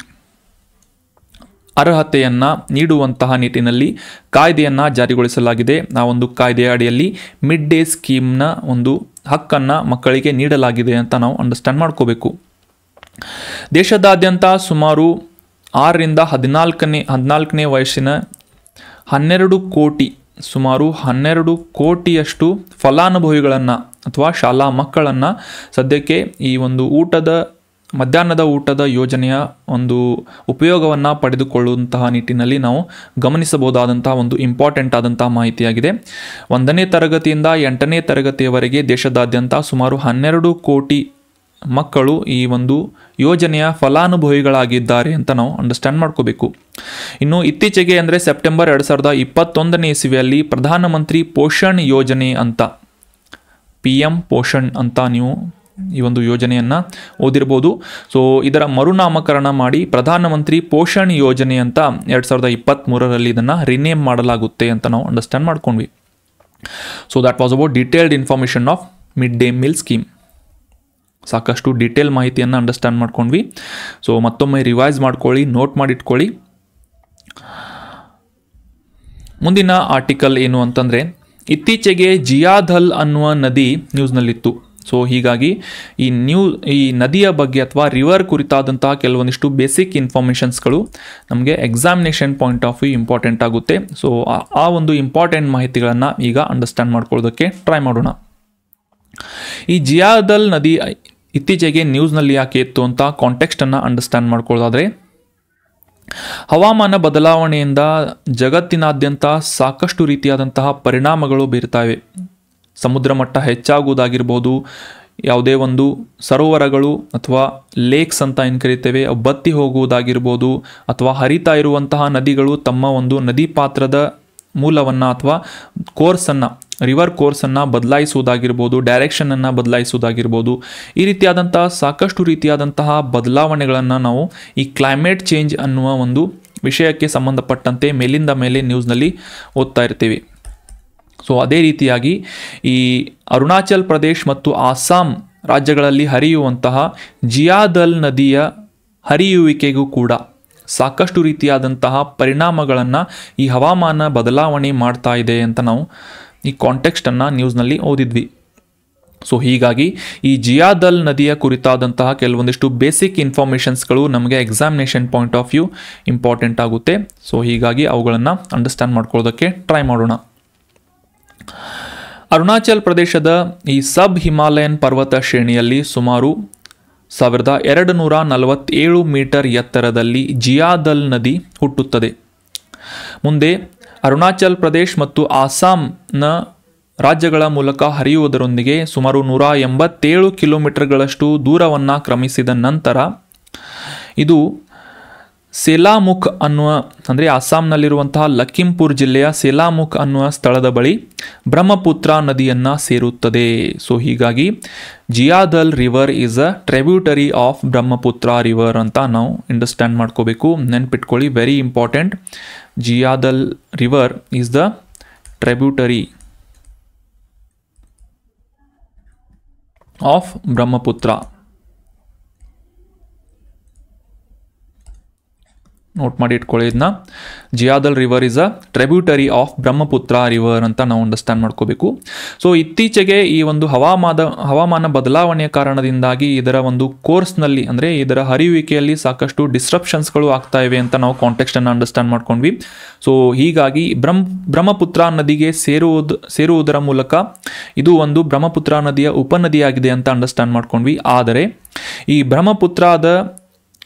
ಅರ್ಹತೆಯನ್ನು ನೀಡುವಂತಹ ನಿಟ್ಟಿನಲ್ಲಿ ಕಾಯ್ದೆಯನ್ನು ಜಾರಿಗೊಳಿಸಲಾಗಿದೆ ಆ ಒಂದು ಕಾಯ್ದೆಯ ಅಡಿಯಲ್ಲಿ ಮಿಡ್ ಡೇ ಸ್ಕೀಮ್ನ ಒಂದು ಹಕ್ಕನ್ನು ಮಕ್ಕಳಿಗೆ ನೀಡಲಾಗಿದೆ ಅಂತ ನಾವು ಅಂಡರ್ಸ್ಟ್ಯಾಂಡ್ ಮಾಡ್ಕೋಬೇಕು ದೇಶದಾದ್ಯಂತ ಸುಮಾರು ಆರರಿಂದ ಹದಿನಾಲ್ಕನೇ ಹದಿನಾಲ್ಕನೇ ವಯಸ್ಸಿನ ಹನ್ನೆರಡು ಕೋಟಿ ಸುಮಾರು ಹನ್ನೆರಡು ಕೋಟಿಯಷ್ಟು ಫಲಾನುಭವಿಗಳನ್ನು ಅಥವಾ ಶಾಲಾ ಮಕ್ಕಳನ್ನು ಸದ್ಯಕ್ಕೆ ಈ ಒಂದು ಊಟದ ಮಧ್ಯಾಹ್ನದ ಊಟದ ಯೋಜನೆಯ ಒಂದು ಉಪಯೋಗವನ್ನು ಪಡೆದುಕೊಳ್ಳುವಂತಹ ನಿಟ್ಟಿನಲ್ಲಿ ನಾವು ಗಮನಿಸಬಹುದಾದಂಥ ಒಂದು ಇಂಪಾರ್ಟೆಂಟ್ ಆದಂತಹ ಮಾಹಿತಿಯಾಗಿದೆ ಒಂದನೇ ತರಗತಿಯಿಂದ ಎಂಟನೇ ತರಗತಿಯವರೆಗೆ ದೇಶದಾದ್ಯಂತ ಸುಮಾರು ಹನ್ನೆರಡು ಕೋಟಿ ಮಕ್ಕಳು ಈ ಒಂದು ಯೋಜನೆಯ ಫಲಾನುಭವಿಗಳಾಗಿದ್ದಾರೆ ಅಂತ ನಾವು ಅಂಡರ್ಸ್ಟ್ಯಾಂಡ್ ಮಾಡ್ಕೋಬೇಕು ಇನ್ನು ಇತ್ತೀಚೆಗೆ ಅಂದರೆ ಸೆಪ್ಟೆಂಬರ್ ಎರಡು ಸಾವಿರದ ಇಪ್ಪತ್ತೊಂದನೇ ಇಸವಿಯಲ್ಲಿ ಪ್ರಧಾನಮಂತ್ರಿ ಪೋಷಣ್ ಯೋಜನೆ ಅಂತ ಪಿ ಎಂ ಪೋಷಣ್ ಅಂತ ನೀವು ಈ ಒಂದು ಯೋಜನೆಯನ್ನು ಓದಿರ್ಬೋದು ಸೊ ಇದರ ಮರುನಾಮಕರಣ ಮಾಡಿ ಪ್ರಧಾನಮಂತ್ರಿ ಪೋಷಣ್ ಯೋಜನೆ ಅಂತ ಎರಡು ಸಾವಿರದ ಇಪ್ಪತ್ತ್ಮೂರರಲ್ಲಿ ಇದನ್ನು ರಿನೇಮ್ ಮಾಡಲಾಗುತ್ತೆ ಅಂತ ನಾವು ಅಂಡರ್ಸ್ಟ್ಯಾಂಡ್ ಮಾಡ್ಕೊಂಡ್ವಿ so that was about detailed information of mid day meal scheme ಸಾಕಷ್ಟು ಡೀಟೇಲ್ ಮಾಹಿತಿಯನ್ನು ಅಂಡರ್ಸ್ಟ್ಯಾಂಡ್ ಮಾಡ್ಕೊಂಡ್ವಿ ಸೊ ಮತ್ತೊಮ್ಮೆ ರಿವೈಸ್ ಮಾಡ್ಕೊಳ್ಳಿ ನೋಟ್ ಮಾಡಿಟ್ಕೊಳ್ಳಿ ಮುಂದಿನ ಆರ್ಟಿಕಲ್ ಏನು ಅಂತಂದರೆ ಇತ್ತೀಚೆಗೆ ಜಿಯಾಧಲ್ ಅನ್ನುವ ನದಿ ನ್ಯೂಸ್ನಲ್ಲಿತ್ತು ಸೊ ಹೀಗಾಗಿ ಈ ನ್ಯೂ ಈ ನದಿಯ ಬಗ್ಗೆ ಅಥವಾ ರಿವರ್ ಕುರಿತಾದಂತಹ ಕೆಲವೊಂದಿಷ್ಟು ಬೇಸಿಕ್ ಇನ್ಫಾರ್ಮೇಷನ್ಸ್ಗಳು ನಮಗೆ examination point of view important ಆಗುತ್ತೆ ಸೊ ಆ ಒಂದು ಇಂಪಾರ್ಟೆಂಟ್ ಮಾಹಿತಿಗಳನ್ನು ಈಗ ಅಂಡರ್ಸ್ಟ್ಯಾಂಡ್ ಮಾಡ್ಕೊಳ್ಳೋದಕ್ಕೆ ಟ್ರೈ ಮಾಡೋಣ ಈ ಜಿಯಾದಲ್ ನದಿ ಇತ್ತೀಚೆಗೆ ನ್ಯೂಸ್ನಲ್ಲಿ ಯಾಕೆ ಇತ್ತು ಅಂತ ಕಾಂಟೆಕ್ಸ್ಟನ್ನು ಅಂಡರ್ಸ್ಟ್ಯಾಂಡ್ ಮಾಡ್ಕೊಳ್ಳೋದಾದರೆ ಹವಾಮಾನ ಬದಲಾವಣೆಯಿಂದ ಜಗತ್ತಿನಾದ್ಯಂತ ಸಾಕಷ್ಟು ರೀತಿಯಾದಂತಹ ಪರಿಣಾಮಗಳು ಬೀರ್ತಾವೆ ಸಮುದ್ರ ಮಟ್ಟ ಹೆಚ್ಚಾಗುವುದಾಗಿರ್ಬೋದು ಯಾವುದೇ ಒಂದು ಸರೋವರಗಳು ಅಥವಾ ಲೇಕ್ಸ್ ಅಂತ ಏನು ಕರಿತೇವೆ ಬತ್ತಿ ಹೋಗುವುದಾಗಿರ್ಬೋದು ಅಥವಾ ಹರಿತಾ ಇರುವಂತಹ ನದಿಗಳು ತಮ್ಮ ಒಂದು ನದಿ ಪಾತ್ರದ ಮೂಲವನ್ನು ಅಥವಾ ಕೋರ್ಸನ್ನು ರಿವರ್ ಕೋರ್ಸನ್ನು ಬದಲಾಯಿಸುವುದಾಗಿರ್ಬೋದು ಡೈರೆಕ್ಷನನ್ನು ಬದಲಾಯಿಸುವುದಾಗಿರ್ಬೋದು ಈ ರೀತಿಯಾದಂತಹ ಸಾಕಷ್ಟು ರೀತಿಯಾದಂತಹ ಬದಲಾವಣೆಗಳನ್ನು ನಾವು ಈ ಕ್ಲೈಮೇಟ್ ಚೇಂಜ್ ಅನ್ನುವ ಒಂದು ವಿಷಯಕ್ಕೆ ಸಂಬಂಧಪಟ್ಟಂತೆ ಮೇಲಿಂದ ಮೇಲೆ ನ್ಯೂಸ್ನಲ್ಲಿ ಓದ್ತಾ ಇರ್ತೀವಿ ಸೊ ಅದೇ ರೀತಿಯಾಗಿ ಈ ಅರುಣಾಚಲ್ ಪ್ರದೇಶ್ ಮತ್ತು ಅಸ್ಸಾಂ ರಾಜ್ಯಗಳಲ್ಲಿ ಹರಿಯುವಂತಹ ಜಿಯಾದಲ್ ನದಿಯ ಹರಿಯುವಿಕೆಗೂ ಕೂಡ ಸಾಕಷ್ಟು ರೀತಿಯಾದಂತಹ ಪರಿಣಾಮಗಳನ್ನು ಈ ಹವಾಮಾನ ಬದಲಾವಣೆ ಮಾಡ್ತಾ ಇದೆ ಅಂತ ನಾವು ಈ ಕಾಂಟೆಕ್ಸ್ಟನ್ನು ನ್ಯೂಸ್ನಲ್ಲಿ ಓದಿದ್ವಿ ಸೊ ಹೀಗಾಗಿ ಈ ಜಿಯಾದಲ್ ನದಿಯ ಕುರಿತಾದಂತಹ ಕೆಲವೊಂದಿಷ್ಟು ಬೇಸಿಕ್ ಇನ್ಫಾರ್ಮೇಷನ್ಸ್ಗಳು ನಮಗೆ examination point of view important ಆಗುತ್ತೆ ಸೊ ಹೀಗಾಗಿ ಅವುಗಳನ್ನು ಅಂಡರ್ಸ್ಟ್ಯಾಂಡ್ ಮಾಡ್ಕೊಳ್ಳೋದಕ್ಕೆ ಟ್ರೈ ಮಾಡೋಣ ಅರುಣಾಚಲ್ ಪ್ರದೇಶದ ಈ ಸಬ್ ಹಿಮಾಲಯನ್ ಪರ್ವತ ಶ್ರೇಣಿಯಲ್ಲಿ ಸುಮಾರು ಸಾವಿರದ ಎರಡು ನೂರ ನಲವತ್ತೇಳು ಮೀಟರ್ ಎತ್ತರದಲ್ಲಿ ಜಿಯಾದಲ್ ನದಿ ಹುಟ್ಟುತ್ತದೆ ಮುಂದೆ ಅರುಣಾಚಲ್ ಪ್ರದೇಶ್ ಮತ್ತು ಆಸಾಂನ ರಾಜ್ಯಗಳ ಮೂಲಕ ಹರಿಯುವುದರೊಂದಿಗೆ ಸುಮಾರು ನೂರ ಎಂಬತ್ತೇಳು ಕಿಲೋಮೀಟರ್ಗಳಷ್ಟು ದೂರವನ್ನು ಕ್ರಮಿಸಿದ ನಂತರ ಇದು ಸೇಲಾಮುಖ್ ಅನ್ನುವ ಅಂದರೆ ಅಸ್ಸಾಂನಲ್ಲಿರುವಂತಹ ಲಖಿಂಪುರ್ ಜಿಲ್ಲೆಯ ಸೇಲಾಮುಖ್ ಅನ್ನುವ ಸ್ಥಳದ ಬಳಿ ಬ್ರಹ್ಮಪುತ್ರ ನದಿಯನ್ನು ಸೇರುತ್ತದೆ ಸೊ ಹೀಗಾಗಿ Jiadhal river is a tributary of Brahmaputra river ಅಂತ ನಾವು ಅಂಡರ್ಸ್ಟ್ಯಾಂಡ್ ಮಾಡ್ಕೋಬೇಕು ನೆನ್ಪಿಟ್ಕೊಳ್ಳಿ very important Jiadhal river is the tributary of Brahmaputra note ಮಾಡಿ ಇಟ್ಕೊಳ್ಳಿ ಇದನ್ನ Jiadhal river is a tributary of Brahmaputra river ಅಂತ ನಾವು ಅಂಡರ್ಸ್ಟ್ಯಾಂಡ್ ಮಾಡ್ಕೋಬೇಕು ಸೊ ಇತ್ತೀಚೆಗೆ ಈ ಒಂದು ಹವಾಮಾನ ಹವಾಮಾನ ಬದಲಾವಣೆಯ ಕಾರಣದಿಂದಾಗಿ ಇದರ ಒಂದು ಕೋರ್ಸ್ನಲ್ಲಿ ಅಂದರೆ ಇದರ ಹರಿಯುವಿಕೆಯಲ್ಲಿ ಸಾಕಷ್ಟು ಡಿಸ್ಟ್ರಪ್ಷನ್ಸ್ಗಳು ಆಗ್ತಾ ಇವೆ ಅಂತ ನಾವು ಕಾಂಟೆಕ್ಸ್ಟನ್ನು ಅಂಡರ್ಸ್ಟ್ಯಾಂಡ್ ಮಾಡ್ಕೊಂಡ್ವಿ ಸೊ ಹೀಗಾಗಿ ಬ್ರಹ್ಮ ಬ್ರಹ್ಮಪುತ್ರ ನದಿಗೆ ಸೇರುವುದು ಸೇರುವುದರ ಮೂಲಕ ಇದು ಒಂದು ಬ್ರಹ್ಮಪುತ್ರ ನದಿಯ ಉಪನದಿಯಾಗಿದೆ ಅಂತ ಅಂಡರ್ಸ್ಟ್ಯಾಂಡ್ ಮಾಡ್ಕೊಂಡ್ವಿ ಆದರೆ ಈ ಬ್ರಹ್ಮಪುತ್ರದ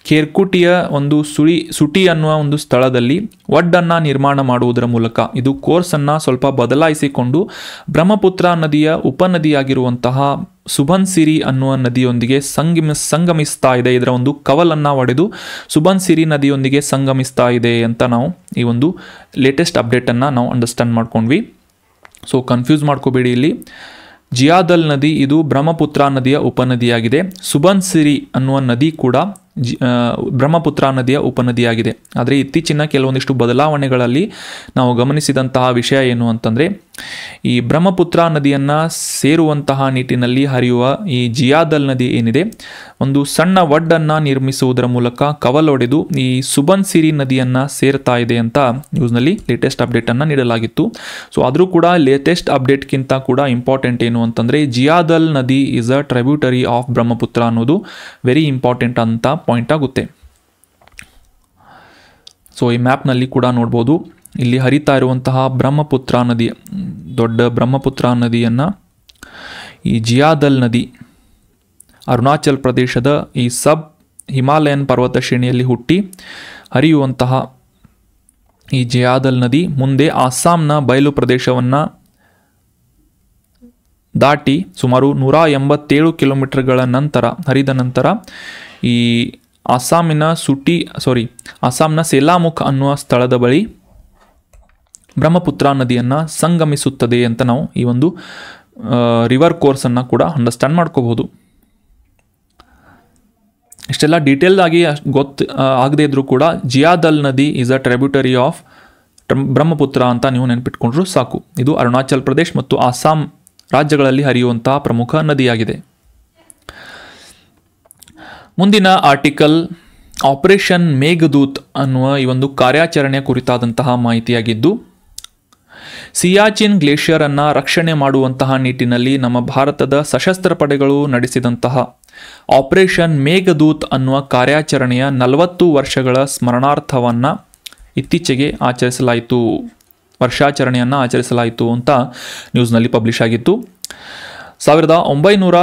ಕೇರ್ಕುಟಿಯ ಒಂದು ಸುಳಿ ಸುಟಿ ಅನ್ನುವ ಒಂದು ಸ್ಥಳದಲ್ಲಿ ಒಡ್ಡನ್ನು ನಿರ್ಮಾಣ ಮಾಡುವುದರ ಮೂಲಕ ಇದು ಕೋರ್ಸನ್ನು ಸ್ವಲ್ಪ ಬದಲಾಯಿಸಿಕೊಂಡು ಬ್ರಹ್ಮಪುತ್ರ ನದಿಯ ಉಪನದಿಯಾಗಿರುವಂತಹ ಸುಬನ್ಸಿರಿ ಅನ್ನುವ ನದಿಯೊಂದಿಗೆ ಸಂಗಮ ಸಂಗಮಿಸ್ತಾ ಇದೆ ಇದರ ಒಂದು ಕವಲನ್ನು ಒಡೆದು ಸುಬನ್ಸಿರಿ ನದಿಯೊಂದಿಗೆ ಸಂಗಮಿಸ್ತಾ ಇದೆ ಅಂತ ನಾವು ಈ ಒಂದು ಲೇಟೆಸ್ಟ್ ಅಪ್ಡೇಟನ್ನು ನಾವು ಅಂಡರ್ಸ್ಟ್ಯಾಂಡ್ ಮಾಡ್ಕೊಂಡ್ವಿ ಸೊ ಕನ್ಫ್ಯೂಸ್ ಮಾಡ್ಕೋಬೇಡಿ ಇಲ್ಲಿ ಜಿಯಾದಲ್ ನದಿ ಇದು ಬ್ರಹ್ಮಪುತ್ರ ನದಿಯ ಉಪನದಿಯಾಗಿದೆ ಸುಬನ್ಸಿರಿ ಅನ್ನುವ ನದಿ ಕೂಡ ಬ್ರಹ್ಮಪುತ್ರ ನದಿಯ ಉಪನದಿಯಾಗಿದೆ ಆದರೆ ಇತ್ತೀಚಿನ ಕೆಲವೊಂದಿಷ್ಟು ಬದಲಾವಣೆಗಳಲ್ಲಿ ನಾವು ಗಮನಿಸಿದಂತಹ ವಿಷಯ ಏನು ಅಂತಂದರೆ ಈ ಬ್ರಹ್ಮಪುತ್ರ ನದಿಯನ್ನು ಸೇರುವಂತಹ ನಿಟ್ಟಿನಲ್ಲಿ ಹರಿಯುವ ಈ ಜಿಯಾದಲ್ ನದಿ ಏನಿದೆ ಒಂದು ಸಣ್ಣ ವಡ್ಡನ್ನ ನಿರ್ಮಿಸುವುದರ ಮೂಲಕ ಕವಲೊಡೆದು ಈ ಸುಬನ್ ಸಿರಿ ನದಿಯನ್ನು ಸೇರ್ತಾ ಇದೆ ಅಂತ ನ್ಯೂಸ್ನಲ್ಲಿ ಲೇಟೆಸ್ಟ್ ಅಪ್ಡೇಟನ್ನು ನೀಡಲಾಗಿತ್ತು ಸೊ ಆದರೂ ಕೂಡ ಲೇಟೆಸ್ಟ್ ಅಪ್ಡೇಟ್ಗಿಂತ ಕೂಡ ಇಂಪಾರ್ಟೆಂಟ್ ಏನು ಅಂತಂದರೆ ಜಿಯಾದಲ್ ನದಿ is a tributary of Brahmaputra ಅನ್ನೋದು ವೆರಿ ಇಂಪಾರ್ಟೆಂಟ್ ಅಂತ ಪಾಯಿಂಟ್ ಆಗುತ್ತೆ ಸೊ ಈ ಮ್ಯಾಪ್ನಲ್ಲಿ ಕೂಡ ನೋಡ್ಬೋದು ಇಲ್ಲಿ ಹರಿತಾ ಇರುವಂತಹ ಬ್ರಹ್ಮಪುತ್ರ ನದಿ ದೊಡ್ಡ ಬ್ರಹ್ಮಪುತ್ರ ನದಿಯನ್ನು ಈ ಜಿಯಾದಲ್ ನದಿ ಅರುಣಾಚಲ್ ಪ್ರದೇಶದ ಈ ಸಬ್ ಹಿಮಾಲಯನ್ ಪರ್ವತ ಶ್ರೇಣಿಯಲ್ಲಿ ಹುಟ್ಟಿ ಹರಿಯುವಂತಹ ಈ ಜಯಾದಲ್ ನದಿ ಮುಂದೆ ಅಸ್ಸಾಂನ ಬಯಲು ಪ್ರದೇಶವನ್ನು ದಾಟಿ ಸುಮಾರು ನೂರ ಎಂಬತ್ತೇಳು ಕಿಲೋಮೀಟರ್ಗಳ ನಂತರ ಹರಿದ ನಂತರ ಈ ಅಸ್ಸಾಮಿನ ಸುಟಿ ಸಾರಿ ಅಸ್ಸಾಂನ ಸೇಲಾಮುಖ್ ಅನ್ನುವ ಸ್ಥಳದ ಬಳಿ ಬ್ರಹ್ಮಪುತ್ರ ನದಿಯನ್ನು ಸಂಗಮಿಸುತ್ತದೆ ಅಂತ ನಾವು ಈ ಒಂದು ರಿವರ್ ಕೋರ್ಸನ್ನು ಕೂಡ ಅಂಡರ್ಸ್ಟ್ಯಾಂಡ್ ಮಾಡ್ಕೋಬಹುದು ಇಷ್ಟೆಲ್ಲ ಡೀಟೇಲ್ ಆಗಿ ಗೊತ್ತು ಆಗದೇ ಇದ್ರೂ ಕೂಡ ಜಿಯಾದಲ್ ನದಿ is a tributary of Brahmaputra ಅಂತ ನೀವು ನೆನಪಿಟ್ಕೊಂಡ್ರೂ ಸಾಕು ಇದು ಅರುಣಾಚಲ್ ಪ್ರದೇಶ್ ಮತ್ತು ಅಸ್ಸಾಂ ರಾಜ್ಯಗಳಲ್ಲಿ ಹರಿಯುವಂತಹ ಪ್ರಮುಖ ನದಿಯಾಗಿದೆ ಮುಂದಿನ ಆರ್ಟಿಕಲ್ ಆಪರೇಷನ್ ಮೇಘದೂತ್ ಅನ್ನುವ ಈ ಒಂದು ಕಾರ್ಯಾಚರಣೆಯ ಕುರಿತಾದಂತಹ ಮಾಹಿತಿಯಾಗಿದ್ದು ಸಿಯಾಚಿನ್ ಗ್ಲೇಷಿಯರ್ ಅನ್ನು ರಕ್ಷಣೆ ಮಾಡುವಂತಹ ನಿಟ್ಟಿನಲ್ಲಿ ನಮ್ಮ ಭಾರತದ ಸಶಸ್ತ್ರ ಪಡೆಗಳು ನಡೆಸಿದಂತಹ ಆಪರೇಷನ್ ಮೇಘದೂತ್ ಅನ್ನುವ ಕಾರ್ಯಾಚರಣೆಯ ನಲವತ್ತು ವರ್ಷಗಳ ಸ್ಮರಣಾರ್ಥವನ್ನು ಇತ್ತೀಚೆಗೆ ಆಚರಿಸಲಾಯಿತು ವರ್ಷಾಚರಣೆಯನ್ನು ಆಚರಿಸಲಾಯಿತು ಅಂತ ನ್ಯೂಸ್ನಲ್ಲಿ ಪಬ್ಲಿಷ್ ಆಗಿತ್ತು ಸಾವಿರದ ಒಂಬೈನೂರ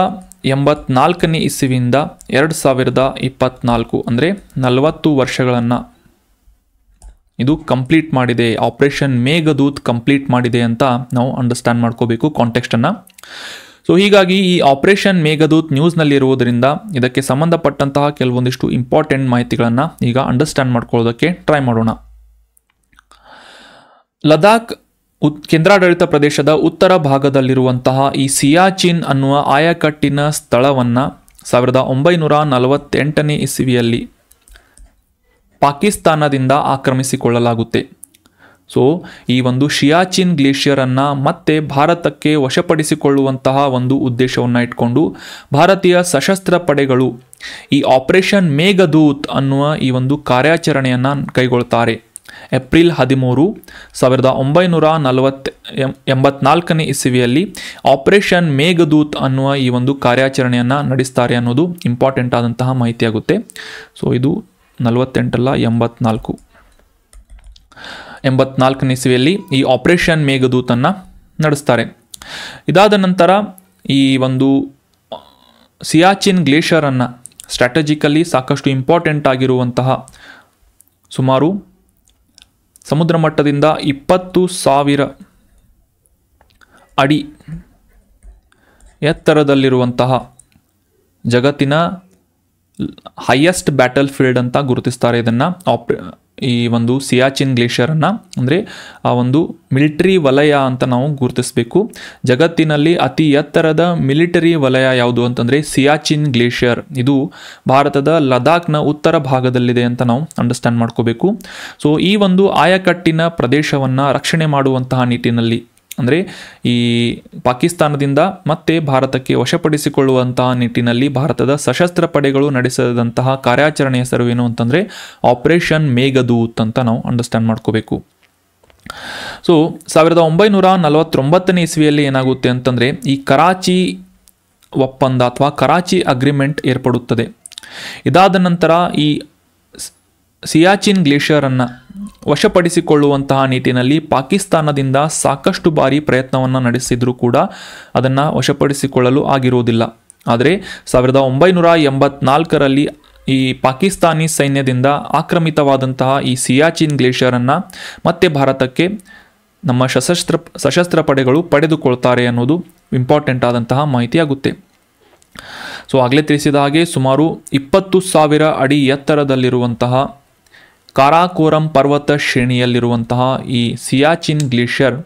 ಎಂಬತ್ನಾಲ್ಕನೇ ಇಸ್ವಿಯಿಂದ ಎರಡು ಸಾವಿರದ ಇಪ್ಪತ್ತ್ನಾಲ್ಕು ಅಂದರೆ ನಲವತ್ತು ವರ್ಷಗಳನ್ನು ಇದು ಕಂಪ್ಲೀಟ್ ಮಾಡಿದೆ ಆಪರೇಷನ್ ಮೇಘದೂತ್ ಕಂಪ್ಲೀಟ್ ಮಾಡಿದೆ ಅಂತ ನಾವು ಅಂಡರ್ಸ್ಟ್ಯಾಂಡ್ ಮಾಡ್ಕೋಬೇಕು ಕಾಂಟೆಕ್ಸ್ಟನ್ನು ಸೊ ಹೀಗಾಗಿ ಈ ಆಪರೇಷನ್ ಮೇಘದೂತ್ ನ್ಯೂಸ್ನಲ್ಲಿರುವುದರಿಂದ ಇದಕ್ಕೆ ಸಂಬಂಧಪಟ್ಟಂತಹ ಕೆಲವೊಂದಿಷ್ಟು ಇಂಪಾರ್ಟೆಂಟ್ ಮಾಹಿತಿಗಳನ್ನು ಈಗ ಅಂಡರ್ಸ್ಟ್ಯಾಂಡ್ ಮಾಡ್ಕೊಳ್ಳೋದಕ್ಕೆ ಟ್ರೈ ಮಾಡೋಣ ಲದಾಖ್ ಉತ್ ಕೇಂದ್ರಾಡಳಿತ ಪ್ರದೇಶದ ಉತ್ತರ ಭಾಗದಲ್ಲಿರುವಂತಹ ಈ ಸಿಯಾಚಿನ್ ಅನ್ನುವ ಆಯಕಟ್ಟಿನ ಸ್ಥಳವನ್ನು ಸಾವಿರದ ಒಂಬೈನೂರ ನಲವತ್ತೆಂಟನೇ ಇಸವಿಯಲ್ಲಿ ಪಾಕಿಸ್ತಾನದಿಂದ ಆಕ್ರಮಿಸಿಕೊಳ್ಳಲಾಗುತ್ತೆ ಸೊ ಈ ಒಂದು ಶಿಯಾಚಿನ್ ಗ್ಲೇಷಿಯರನ್ನು ಮತ್ತೆ ಭಾರತಕ್ಕೆ ವಶಪಡಿಸಿಕೊಳ್ಳುವಂತಹ ಒಂದು ಉದ್ದೇಶವನ್ನು ಇಟ್ಕೊಂಡು ಭಾರತೀಯ ಸಶಸ್ತ್ರ ಪಡೆಗಳು ಈ ಆಪರೇಷನ್ ಮೇಘದೂತ್ ಅನ್ನುವ ಈ ಒಂದು ಕಾರ್ಯಾಚರಣೆಯನ್ನು ಕೈಗೊಳ್ತಾರೆ ಏಪ್ರಿಲ್ ಹದಿಮೂರು ಸಾವಿರದ ಒಂಬೈನೂರ ನಲವತ್ತ ಎಂಬತ್ನಾಲ್ಕನೇ ಇಸವಿಯಲ್ಲಿ ಆಪರೇಷನ್ ಮೇಘದೂತ್ ಅನ್ನುವ ಈ ಒಂದು ಕಾರ್ಯಾಚರಣೆಯನ್ನು ನಡೆಸ್ತಾರೆ ಅನ್ನೋದು ಇಂಪಾರ್ಟೆಂಟ್ ಆದಂತಹ ಮಾಹಿತಿಯಾಗುತ್ತೆ ಸೊ ಇದು ನಲವತ್ತೆಂಟಲ್ಲ ಎಂಬತ್ನಾಲ್ಕು ಎಂಬತ್ನಾಲ್ಕನೇ ಸಿವೆಯಲ್ಲಿ ಈ ಆಪರೇಷನ್ ಮೇಘದೂತನ್ನು ನಡೆಸ್ತಾರೆ ಇದಾದ ನಂತರ ಈ ಒಂದು ಸಿಯಾಚಿನ್ ಗ್ಲೇಷಿಯರನ್ನು ಸ್ಟ್ರಾಟಜಿಕಲಿ ಸಾಕಷ್ಟು ಇಂಪಾರ್ಟೆಂಟ್ ಆಗಿರುವಂತಹ ಸುಮಾರು ಸಮುದ್ರ ಮಟ್ಟದಿಂದ ಇಪ್ಪತ್ತು ಸಾವಿರ ಅಡಿ ಎತ್ತರದಲ್ಲಿರುವಂತಹ ಜಗತ್ತಿನ ಹೈಯೆಸ್ಟ್ ಬ್ಯಾಟಲ್ ಫೀಲ್ಡ್ ಅಂತ ಗುರುತಿಸ್ತಾರೆ ಇದನ್ನು ಆಪ್ ಈ ಒಂದು ಸಿಯಾಚಿನ್ ಗ್ಲೇಷಿಯರನ್ನು ಅಂದರೆ ಆ ಒಂದು ಮಿಲಿಟರಿ ವಲಯ ಅಂತ ನಾವು ಗುರುತಿಸಬೇಕು ಜಗತ್ತಿನಲ್ಲಿ ಅತಿ ಎತ್ತರದ ಮಿಲಿಟರಿ ವಲಯ ಯಾವುದು ಅಂತಂದರೆ ಸಿಯಾಚಿನ್ ಗ್ಲೇಷಿಯರ್ ಇದು ಭಾರತದ ಲದಾಖ್ನ ಉತ್ತರ ಭಾಗದಲ್ಲಿದೆ ಅಂತ ನಾವು ಅಂಡರ್ಸ್ಟ್ಯಾಂಡ್ ಮಾಡ್ಕೋಬೇಕು ಸೊ ಈ ಒಂದು ಆಯಕಟ್ಟಿನ ಪ್ರದೇಶವನ್ನು ರಕ್ಷಣೆ ಮಾಡುವಂತಹ ನಿಟ್ಟಿನಲ್ಲಿ ಅಂದರೆ ಈ ಪಾಕಿಸ್ತಾನದಿಂದ ಮತ್ತೆ ಭಾರತಕ್ಕೆ ವಶಪಡಿಸಿಕೊಳ್ಳುವಂತಹ ನಿಟ್ಟಿನಲ್ಲಿ ಭಾರತದ ಸಶಸ್ತ್ರ ಪಡೆಗಳು ನಡೆಸದಂತಹ ಕಾರ್ಯಾಚರಣೆಯ ಏನು ಅಂತಂದರೆ ಆಪರೇಷನ್ ಮೇಘದೂತ್ ಅಂತ ನಾವು ಅಂಡರ್ಸ್ಟ್ಯಾಂಡ್ ಮಾಡ್ಕೋಬೇಕು ಸೊ ಸಾವಿರದ ಒಂಬೈನೂರ ನಲವತ್ತೊಂಬತ್ತನೇ ಇಸ್ವಿಯಲ್ಲಿ ಏನಾಗುತ್ತೆ ಅಂತಂದರೆ ಈ ಕರಾಚಿ ಒಪ್ಪಂದ ಅಥವಾ ಕರಾಚಿ ಅಗ್ರಿಮೆಂಟ್ ಏರ್ಪಡುತ್ತದೆ ಇದಾದ ನಂತರ ಈ ಸಿಯಾಚಿನ್ ಗ್ಲೇಷಿಯರನ್ನು ವಶಪಡಿಸಿಕೊಳ್ಳುವಂತಹ ನಿಟ್ಟಿನಲ್ಲಿ ಪಾಕಿಸ್ತಾನದಿಂದ ಸಾಕಷ್ಟು ಬಾರಿ ಪ್ರಯತ್ನವನ್ನು ನಡೆಸಿದರೂ ಕೂಡ ಅದನ್ನು ವಶಪಡಿಸಿಕೊಳ್ಳಲು ಆಗಿರುವುದಿಲ್ಲ ಆದರೆ ಸಾವಿರದ ಒಂಬೈನೂರ ಎಂಬತ್ನಾಲ್ಕರಲ್ಲಿ ಈ ಪಾಕಿಸ್ತಾನಿ ಸೈನ್ಯದಿಂದ ಆಕ್ರಮಿತವಾದಂತಹ ಈ ಸಿಯಾಚಿನ್ ಗ್ಲೇಷಿಯರನ್ನು ಮತ್ತೆ ಭಾರತಕ್ಕೆ ನಮ್ಮ ಸಶಸ್ತ್ರ ಸಶಸ್ತ್ರ ಪಡೆಗಳು ಪಡೆದುಕೊಳ್ತಾರೆ ಅನ್ನೋದು ಇಂಪಾರ್ಟೆಂಟ್ ಆದಂತಹ ಮಾಹಿತಿಯಾಗುತ್ತೆ ಸೊ ಆಗಲೇ ತಿಳಿಸಿದ ಹಾಗೆ ಸುಮಾರು ಇಪ್ಪತ್ತು ಸಾವಿರ ಅಡಿ ಎತ್ತರದಲ್ಲಿರುವಂತಹ ಕಾರಾಕೋರಂ ಪರ್ವತ ಶ್ರೇಣಿಯಲ್ಲಿರುವಂತಹ ಈ ಸಿಯಾಚಿನ್ ಗ್ಲೇಷಿಯರ್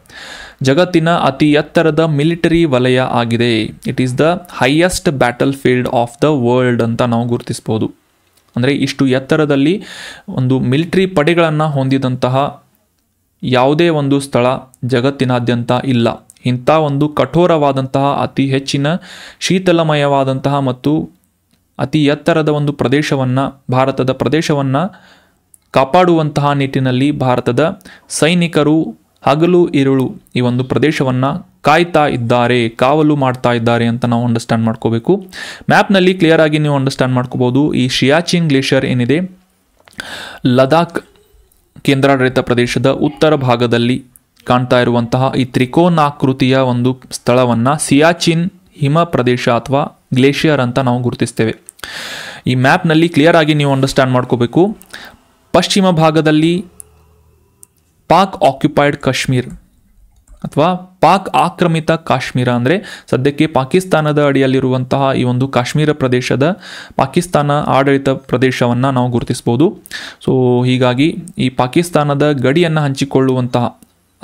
ಜಗತ್ತಿನ ಅತಿ ಎತ್ತರದ ಮಿಲಿಟರಿ ವಲಯ ಆಗಿದೆ it is the highest battlefield of the world ಅಂತ ನಾವು ಗುರುತಿಸ್ಬೋದು ಅಂದರೆ ಇಷ್ಟು ಎತ್ತರದಲ್ಲಿ ಒಂದು ಮಿಲಿಟರಿ ಪಡೆಗಳನ್ನು ಹೊಂದಿದಂತಹ ಯಾವುದೇ ಒಂದು ಸ್ಥಳ ಜಗತ್ತಿನಾದ್ಯಂತ ಇಲ್ಲ ಇಂಥ ಒಂದು ಕಠೋರವಾದಂತಹ ಅತಿ ಹೆಚ್ಚಿನ ಶೀತಲಮಯವಾದಂತಹ ಮತ್ತು ಅತಿ ಎತ್ತರದ ಒಂದು ಪ್ರದೇಶವನ್ನು ಭಾರತದ ಪ್ರದೇಶವನ್ನು ಕಾಪಾಡುವಂತಹ ನಿಟ್ಟಿನಲ್ಲಿ ಭಾರತದ ಸೈನಿಕರು ಹಗಲು ಇರುಳು ಈ ಒಂದು ಪ್ರದೇಶವನ್ನು ಕಾಯ್ತಾ ಇದ್ದಾರೆ ಕಾವಲು ಮಾಡ್ತಾ ಇದ್ದಾರೆ ಅಂತ ನಾವು ಅಂಡರ್ಸ್ಟ್ಯಾಂಡ್ ಮಾಡ್ಕೋಬೇಕು ಮ್ಯಾಪ್ನಲ್ಲಿ ಕ್ಲಿಯರ್ ಆಗಿ ನೀವು ಅಂಡರ್ಸ್ಟ್ಯಾಂಡ್ ಮಾಡ್ಕೋಬೋದು ಈ ಶಿಯಾಚಿನ್ ಗ್ಲೇಷಿಯರ್ ಏನಿದೆ ಲದಾಖ್ ಕೇಂದ್ರಾಡಳಿತ ಪ್ರದೇಶದ ಉತ್ತರ ಭಾಗದಲ್ಲಿ ಕಾಣ್ತಾ ಇರುವಂತಹ ಈ ತ್ರಿಕೋನಾಕೃತಿಯ ಒಂದು ಸ್ಥಳವನ್ನು ಸಿಯಾಚಿನ್ ಹಿಮ ಪ್ರದೇಶ ಅಥವಾ ಗ್ಲೇಷಿಯರ್ ಅಂತ ನಾವು ಗುರುತಿಸ್ತೇವೆ ಈ ಮ್ಯಾಪ್ನಲ್ಲಿ ಕ್ಲಿಯರ್ ಆಗಿ ನೀವು ಅಂಡರ್ಸ್ಟ್ಯಾಂಡ್ ಮಾಡ್ಕೋಬೇಕು ಪಶ್ಚಿಮ ಭಾಗದಲ್ಲಿ ಪಾಕ್ ಆಕ್ಯುಪೈಡ್ ಕಾಶ್ಮೀರ್ ಅಥವಾ ಪಾಕ್ ಆಕ್ರಮಿತ ಕಾಶ್ಮೀರ ಅಂದರೆ ಸದ್ಯಕ್ಕೆ ಪಾಕಿಸ್ತಾನದ ಅಡಿಯಲ್ಲಿರುವಂತಹ ಈ ಒಂದು ಕಾಶ್ಮೀರ ಪ್ರದೇಶದ ಪಾಕಿಸ್ತಾನ ಆಡಳಿತ ಪ್ರದೇಶವನ್ನು ನಾವು ಗುರುತಿಸ್ಬೋದು ಸೊ ಹೀಗಾಗಿ ಈ ಪಾಕಿಸ್ತಾನದ ಗಡಿಯನ್ನು ಹಂಚಿಕೊಳ್ಳುವಂತಹ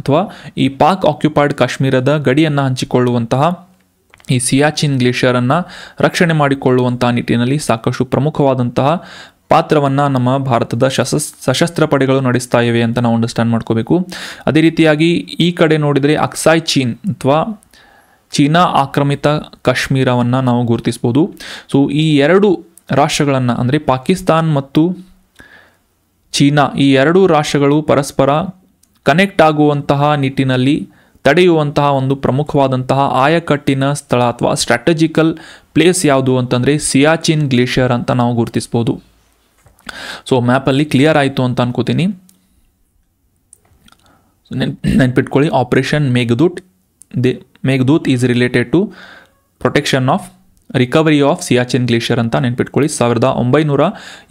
ಅಥವಾ ಈ ಪಾಕ್ ಆಕ್ಯುಪೈಡ್ ಕಾಶ್ಮೀರದ ಗಡಿಯನ್ನು ಹಂಚಿಕೊಳ್ಳುವಂತಹ ಈ ಸಿಯಾಚಿನ್ ಗ್ಲೇಷಿಯರನ್ನು ರಕ್ಷಣೆ ಮಾಡಿಕೊಳ್ಳುವಂತಹ ನಿಟ್ಟಿನಲ್ಲಿ ಸಾಕಷ್ಟು ಪ್ರಮುಖವಾದಂತಹ ಪಾತ್ರವನ್ನು ನಮ್ಮ ಭಾರತದ ಸಶಸ್ತ್ರ ಪಡೆಗಳು ನಡೆಸ್ತಾ ಇವೆ ಅಂತ ನಾವು ಅಂಡರ್ಸ್ಟ್ಯಾಂಡ್ ಮಾಡ್ಕೋಬೇಕು ಅದೇ ರೀತಿಯಾಗಿ ಈ ಕಡೆ ನೋಡಿದರೆ ಅಕ್ಸಾಯ್ ಚೀನ್ ಅಥವಾ ಚೀನಾ ಆಕ್ರಮಿತ ಕಾಶ್ಮೀರವನ್ನು ನಾವು ಗುರುತಿಸ್ಬೋದು ಸೊ ಈ ಎರಡು ರಾಷ್ಟ್ರಗಳನ್ನು ಅಂದರೆ ಪಾಕಿಸ್ತಾನ್ ಮತ್ತು ಚೀನಾ ಈ ಎರಡೂ ರಾಷ್ಟ್ರಗಳು ಪರಸ್ಪರ ಕನೆಕ್ಟ್ ಆಗುವಂತಹ ನಿಟ್ಟಿನಲ್ಲಿ ತಡೆಯುವಂತಹ ಒಂದು ಪ್ರಮುಖವಾದಂತಹ ಆಯಕಟ್ಟಿನ ಸ್ಥಳ ಅಥವಾ ಸ್ಟ್ರಾಟಜಿಕಲ್ ಪ್ಲೇಸ್ ಯಾವುದು ಅಂತಂದರೆ ಸಿಯಾಚಿನ್ ಗ್ಲೇಷಿಯರ್ ಅಂತ ನಾವು ಗುರುತಿಸ್ಬೋದು ಸೊ ಮ್ಯಾಪಲ್ಲಿ ಕ್ಲಿಯರ್ ಆಯಿತು ಅಂತ ಅನ್ಕೋತೀನಿ ನೆನ್ಪಿಟ್ಕೊಳ್ಳಿ operation Meghdoot the Meghdoot is related to protection of recovery of Siachen glacier ಅಂತ ನೆನ್ಪಿಟ್ಕೊಳ್ಳಿ ಸಾವಿರದ ಒಂಬೈನೂರ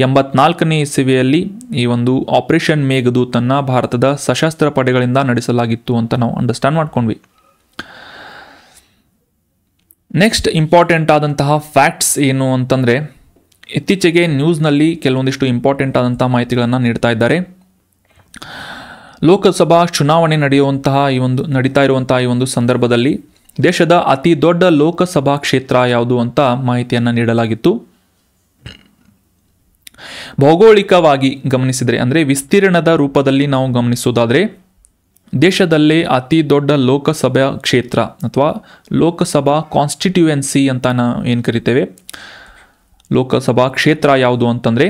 ಎಂಬತ್ನಾಲ್ಕನೇ ಇಸವಿಯಲ್ಲಿ ಈ ಒಂದು ಆಪರೇಷನ್ ಮೇಘದೂತನ್ನು ಭಾರತದ ಸಶಸ್ತ್ರ ಪಡೆಗಳಿಂದ ನಡೆಸಲಾಗಿತ್ತು ಅಂತ ನಾವು ಅಂಡರ್ಸ್ಟ್ಯಾಂಡ್ ಮಾಡ್ಕೊಂಡ್ವಿ ನೆಕ್ಸ್ಟ್ ಇಂಪಾರ್ಟೆಂಟ್ ಆದಂತಹ ಫ್ಯಾಕ್ಟ್ಸ್ ಏನು ಅಂತಂದರೆ ಇತ್ತೀಚೆಗೆ ನ್ಯೂಸ್ನಲ್ಲಿ ಕೆಲವೊಂದಿಷ್ಟು ಇಂಪಾರ್ಟೆಂಟ್ ಆದಂಥ ಮಾಹಿತಿಗಳನ್ನು ನೀಡ್ತಾ ಇದ್ದಾರೆ ಲೋಕಸಭಾ ಚುನಾವಣೆ ನಡೆಯುವಂತಹ ಈ ಒಂದು ನಡೀತಾ ಇರುವಂತಹ ಈ ಒಂದು ಸಂದರ್ಭದಲ್ಲಿ ದೇಶದ ಅತಿ ದೊಡ್ಡ ಲೋಕಸಭಾ ಕ್ಷೇತ್ರ ಯಾವುದು ಅಂತ ಮಾಹಿತಿಯನ್ನು ನೀಡಲಾಗಿತ್ತು ಭೌಗೋಳಿಕವಾಗಿ ಗಮನಿಸಿದರೆ ಅಂದರೆ ವಿಸ್ತೀರ್ಣದ ರೂಪದಲ್ಲಿ ನಾವು ಗಮನಿಸುವುದಾದರೆ ದೇಶದಲ್ಲೇ ಅತಿ ದೊಡ್ಡ ಲೋಕಸಭಾ ಕ್ಷೇತ್ರ ಅಥವಾ ಲೋಕಸಭಾ ಕಾನ್ಸ್ಟಿಟ್ಯೂಯೆನ್ಸಿ ಅಂತ ನಾವು ಏನು ಕರಿತೇವೆ ಲೋಕಸಭಾ ಕ್ಷೇತ್ರ ಯಾವುದು ಅಂತಂದರೆ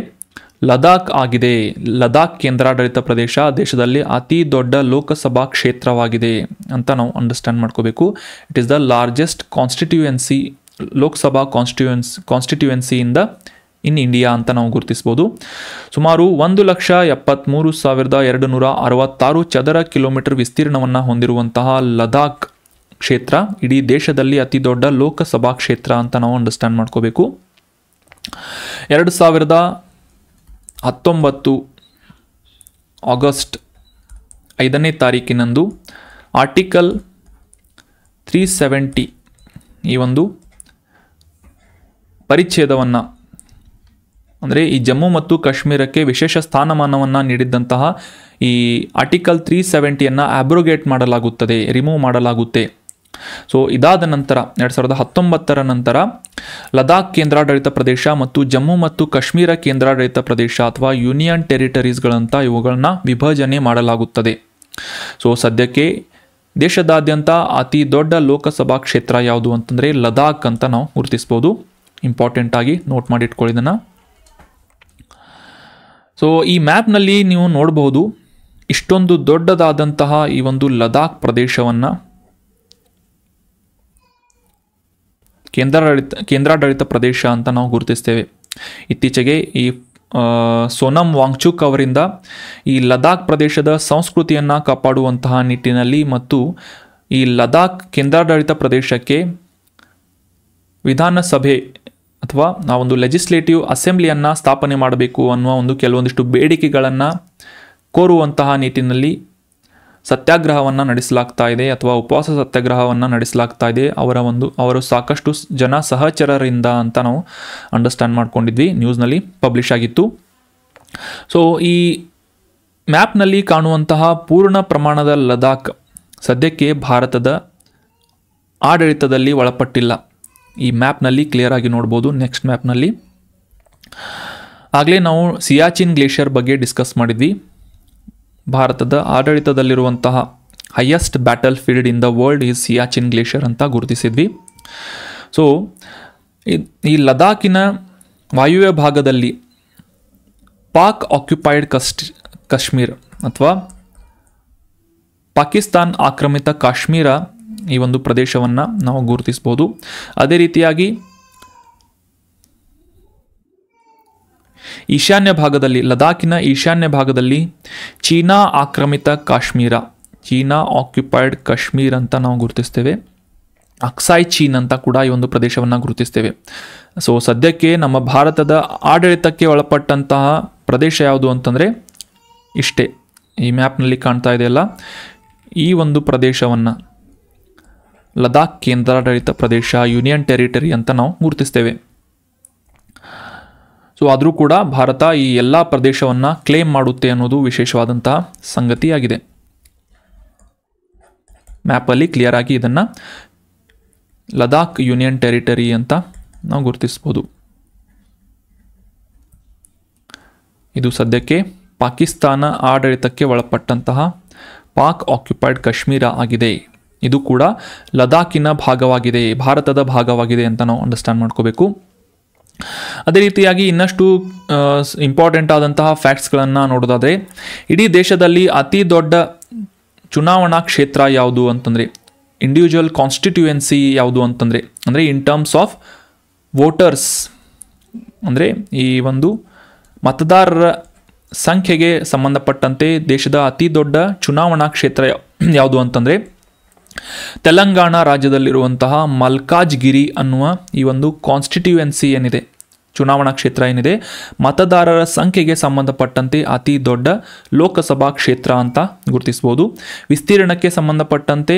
ಲದಾಖ್ ಆಗಿದೆ ಲದಾಖ್ ಕೇಂದ್ರಾಡಳಿತ ಪ್ರದೇಶ ದೇಶದಲ್ಲಿ ಅತಿ ದೊಡ್ಡ ಲೋಕಸಭಾ ಕ್ಷೇತ್ರವಾಗಿದೆ ಅಂತ ನಾವು ಅಂಡರ್ಸ್ಟ್ಯಾಂಡ್ ಮಾಡ್ಕೋಬೇಕು it is the largest constituency Lok Sabha constituency ಕಾನ್ಸ್ಟಿಟ್ಯೂಯೆನ್ಸಿಯಿಂದ ಇನ್ ಇಂಡಿಯಾ ಅಂತ ನಾವು ಗುರುತಿಸ್ಬೋದು ಸುಮಾರು ಒಂದು ಲಕ್ಷ ಎಪ್ಪತ್ತ್ಮೂರು ಸಾವಿರದ ಎರಡು ನೂರ ಅರವತ್ತಾರು ಚದರ ಕಿಲೋಮೀಟರ್ ವಿಸ್ತೀರ್ಣವನ್ನು ಹೊಂದಿರುವಂತಹ ಲದಾಖ್ ಕ್ಷೇತ್ರ ಇಡೀ ದೇಶದಲ್ಲಿ ಅತಿ ದೊಡ್ಡ ಲೋಕಸಭಾ ಕ್ಷೇತ್ರ ಅಂತ ನಾವು ಅಂಡರ್ಸ್ಟ್ಯಾಂಡ್ ಮಾಡ್ಕೋಬೇಕು ಎರಡು ಸಾವಿರದ ಹತ್ತೊಂಬತ್ತು ಆಗಸ್ಟ್ ಐದನೇ ತಾರೀಕಿನಂದು ಆರ್ಟಿಕಲ್ ತ್ರೀ ಸೆವೆಂಟಿ ಈ ಒಂದು ಪರಿಚ್ಛೇದವನ್ನು ಅಂದರೆ ಈ ಜಮ್ಮು ಮತ್ತು ಕಾಶ್ಮೀರಕ್ಕೆ ವಿಶೇಷ ಸ್ಥಾನಮಾನವನ್ನು ನೀಡಿದ್ದಂತಹ ಈ ಆರ್ಟಿಕಲ್ ತ್ರೀ ಸೆವೆಂಟಿಯನ್ನು ಆಬ್ರೋಗೇಟ್ ಮಾಡಲಾಗುತ್ತದೆ ರಿಮೂವ್ ಮಾಡಲಾಗುತ್ತೆ ಸೊ ಇದಾದ ನಂತರ ಎರಡು ಸಾವಿರದ ಹತ್ತೊಂಬತ್ತರ ನಂತರ ಲದಾಖ್ ಕೇಂದ್ರಾಡಳಿತ ಪ್ರದೇಶ ಮತ್ತು ಜಮ್ಮು ಮತ್ತು ಕಾಶ್ಮೀರ ಕೇಂದ್ರಾಡಳಿತ ಪ್ರದೇಶ ಅಥವಾ ಯೂನಿಯನ್ ಟೆರಿಟರೀಸ್ಗಳಂತ ಇವುಗಳನ್ನ ವಿಭಜನೆ ಮಾಡಲಾಗುತ್ತದೆ ಸೊ ಸದ್ಯಕ್ಕೆ ದೇಶದಾದ್ಯಂತ ಅತಿ ದೊಡ್ಡ ಲೋಕಸಭಾ ಕ್ಷೇತ್ರ ಯಾವುದು ಅಂತಂದರೆ ಲದಾಖ್ ಅಂತ ನಾವು ಗುರುತಿಸ್ಬೋದು ಆಗಿ ನೋಟ್ ಮಾಡಿಟ್ಕೊಳ್ಳಿ ಇದನ್ನು ಸೊ ಈ ಮ್ಯಾಪ್ನಲ್ಲಿ ನೀವು ನೋಡಬಹುದು ಇಷ್ಟೊಂದು ದೊಡ್ಡದಾದಂತಹ ಈ ಒಂದು ಲದಾಖ್ ಪ್ರದೇಶವನ್ನು ಕೇಂದ್ರಾಡಳಿತ ಕೇಂದ್ರಾಡಳಿತ ಪ್ರದೇಶ ಅಂತ ನಾವು ಗುರುತಿಸ್ತೇವೆ ಇತ್ತೀಚೆಗೆ ಈ ಸೋನಮ್ ವಾಂಗ್ಚುಕ್ ಅವರಿಂದ ಈ ಲದಾಖ್ ಪ್ರದೇಶದ ಸಂಸ್ಕೃತಿಯನ್ನು ಕಾಪಾಡುವಂತಹ ನಿಟ್ಟಿನಲ್ಲಿ ಮತ್ತು ಈ ಲದಾಖ್ ಕೇಂದ್ರಾಡಳಿತ ಪ್ರದೇಶಕ್ಕೆ ವಿಧಾನಸಭೆ ಅಥವಾ ಒಂದು ಲೆಜಿಸ್ಲೇಟಿವ್ ಅಸೆಂಬ್ಲಿಯನ್ನು ಸ್ಥಾಪನೆ ಮಾಡಬೇಕು ಅನ್ನುವ ಒಂದು ಕೆಲವೊಂದಿಷ್ಟು ಬೇಡಿಕೆಗಳನ್ನು ಕೋರುವಂತಹ ನಿಟ್ಟಿನಲ್ಲಿ ಸತ್ಯಾಗ್ರಹವನ್ನು ನಡೆಸಲಾಗ್ತಾ ಇದೆ ಅಥವಾ ಉಪವಾಸ ಸತ್ಯಾಗ್ರಹವನ್ನು ನಡೆಸಲಾಗ್ತಾ ಇದೆ ಅವರ ಒಂದು ಅವರು ಸಾಕಷ್ಟು ಜನ ಸಹಚರರಿಂದ ಅಂತ ನಾವು ಅಂಡರ್ಸ್ಟ್ಯಾಂಡ್ ಮಾಡ್ಕೊಂಡಿದ್ವಿ ನ್ಯೂಸ್ನಲ್ಲಿ ಪಬ್ಲಿಷ್ ಆಗಿತ್ತು ಸೊ ಈ ಮ್ಯಾಪ್ನಲ್ಲಿ ಕಾಣುವಂತಹ ಪೂರ್ಣ ಪ್ರಮಾಣದ ಲದಾಖ್ ಸದ್ಯಕ್ಕೆ ಭಾರತದ ಆಡಳಿತದಲ್ಲಿ ಒಳಪಟ್ಟಿಲ್ಲ ಈ ಮ್ಯಾಪ್ನಲ್ಲಿ ಕ್ಲಿಯರ್ ಆಗಿ ನೋಡ್ಬೋದು ನೆಕ್ಸ್ಟ್ ಮ್ಯಾಪ್ನಲ್ಲಿ ಆಗಲೇ ನಾವು ಸಿಯಾಚಿನ್ ಗ್ಲೇಷಿಯರ್ ಬಗ್ಗೆ ಡಿಸ್ಕಸ್ ಮಾಡಿದ್ವಿ ಭಾರತದ ಆಡಳಿತದಲ್ಲಿರುವಂತಹ highest battlefield in the world is Siachen glacier ಅಂತ ಗುರುತಿಸಿದ್ವಿ ಸೊ ಈ ಲದಾಖಿನ ವಾಯುವ್ಯ ಭಾಗದಲ್ಲಿ ಪಾಕ್ ಆಕ್ಯುಪೈಡ್ ಕಸ್ಟ್ ಕಾಶ್ಮೀರ್ ಅಥವಾ ಪಾಕಿಸ್ತಾನ್ ಆಕ್ರಮಿತ ಕಾಶ್ಮೀರ ಈ ಒಂದು ಪ್ರದೇಶವನ್ನು ನಾವು ಗುರುತಿಸ್ಬೋದು ಅದೇ ರೀತಿಯಾಗಿ ಈಶಾನ್ಯ ಭಾಗದಲ್ಲಿ ಲದಾಖಿನ ಈಶಾನ್ಯ ಭಾಗದಲ್ಲಿ ಚೀನಾ ಆಕ್ರಮಿತ ಕಾಶ್ಮೀರ ಚೀನಾ ಆಕ್ಯುಪೈಡ್ ಕಾಶ್ಮೀರ್ ಅಂತ ನಾವು ಗುರುತಿಸ್ತೇವೆ ಅಕ್ಸಾಯ್ ಚೀನ್ ಅಂತ ಕೂಡ ಈ ಒಂದು ಪ್ರದೇಶವನ್ನು ಗುರುತಿಸ್ತೇವೆ ಸೊ ಸದ್ಯಕ್ಕೆ ನಮ್ಮ ಭಾರತದ ಆಡಳಿತಕ್ಕೆ ಒಳಪಟ್ಟಂತಹ ಪ್ರದೇಶ ಯಾವುದು ಅಂತಂದರೆ ಇಷ್ಟೇ ಈ ಮ್ಯಾಪ್ನಲ್ಲಿ ಕಾಣ್ತಾ ಇದೆಯಲ್ಲ ಈ ಒಂದು ಪ್ರದೇಶವನ್ನು ಲದಾಖ್ ಕೇಂದ್ರಾಡಳಿತ ಪ್ರದೇಶ ಯೂನಿಯನ್ ಟೆರಿಟರಿ ಅಂತ ನಾವು ಗುರುತಿಸ್ತೇವೆ ಸೊ ಆದರೂ ಕೂಡ ಭಾರತ ಈ ಎಲ್ಲ ಪ್ರದೇಶವನ್ನು ಕ್ಲೇಮ್ ಮಾಡುತ್ತೆ ಅನ್ನೋದು ವಿಶೇಷವಾದಂತಹ ಸಂಗತಿಯಾಗಿದೆ ಮ್ಯಾಪಲ್ಲಿ ಕ್ಲಿಯರ್ ಆಗಿ ಇದನ್ನು ಲದಾಖ್ ಯೂನಿಯನ್ ಟೆರಿಟರಿ ಅಂತ ನಾವು ಗುರುತಿಸ್ಬೋದು ಇದು ಸದ್ಯಕ್ಕೆ ಪಾಕಿಸ್ತಾನ ಆಡಳಿತಕ್ಕೆ ಒಳಪಟ್ಟಂತಹ ಪಾಕ್ ಆಕ್ಯುಪೈಡ್ ಕಾಶ್ಮೀರ ಆಗಿದೆ ಇದು ಕೂಡ ಲದಾಖಿನ ಭಾಗವಾಗಿದೆ ಭಾರತದ ಭಾಗವಾಗಿದೆ ಅಂತ ನಾವು ಅಂಡರ್ಸ್ಟ್ಯಾಂಡ್ ಮಾಡ್ಕೋಬೇಕು ಅದೇ ರೀತಿಯಾಗಿ ಇನ್ನಷ್ಟು ಇಂಪಾರ್ಟೆಂಟ್ ಆದಂತಹ ಫ್ಯಾಕ್ಟ್ಸ್ಗಳನ್ನು ನೋಡೋದಾದರೆ ಇಡೀ ದೇಶದಲ್ಲಿ ಅತಿ ದೊಡ್ಡ ಚುನಾವಣಾ ಕ್ಷೇತ್ರ ಯಾವುದು ಅಂತಂದರೆ ಇಂಡಿವಿಜುವಲ್ ಕಾನ್ಸ್ಟಿಟ್ಯೂಯೆನ್ಸಿ ಯಾವುದು ಅಂತಂದರೆ ಅಂದರೆ ಇನ್ ಟರ್ಮ್ಸ್ ಆಫ್ ವೋಟರ್ಸ್ ಅಂದರೆ ಈ ಒಂದು ಮತದಾರರ ಸಂಖ್ಯೆಗೆ ಸಂಬಂಧಪಟ್ಟಂತೆ ದೇಶದ ಅತಿ ದೊಡ್ಡ ಚುನಾವಣಾ ಕ್ಷೇತ್ರ ಯಾವುದು ಅಂತಂದರೆ ತೆಲಂಗಾಣ ರಾಜ್ಯದಲ್ಲಿರುವಂತಹ ಮಲ್ಕಾಜ್ಗಿರಿ ಅನ್ನುವ ಈ ಒಂದು ಕಾನ್ಸ್ಟಿಟ್ಯೂಯೆನ್ಸಿ ಏನಿದೆ ಚುನಾವಣಾ ಕ್ಷೇತ್ರ ಏನಿದೆ ಮತದಾರರ ಸಂಖ್ಯೆಗೆ ಸಂಬಂಧಪಟ್ಟಂತೆ ಅತಿ ದೊಡ್ಡ ಲೋಕಸಭಾ ಕ್ಷೇತ್ರ ಅಂತ ಗುರುತಿಸ್ಬೋದು ವಿಸ್ತೀರ್ಣಕ್ಕೆ ಸಂಬಂಧಪಟ್ಟಂತೆ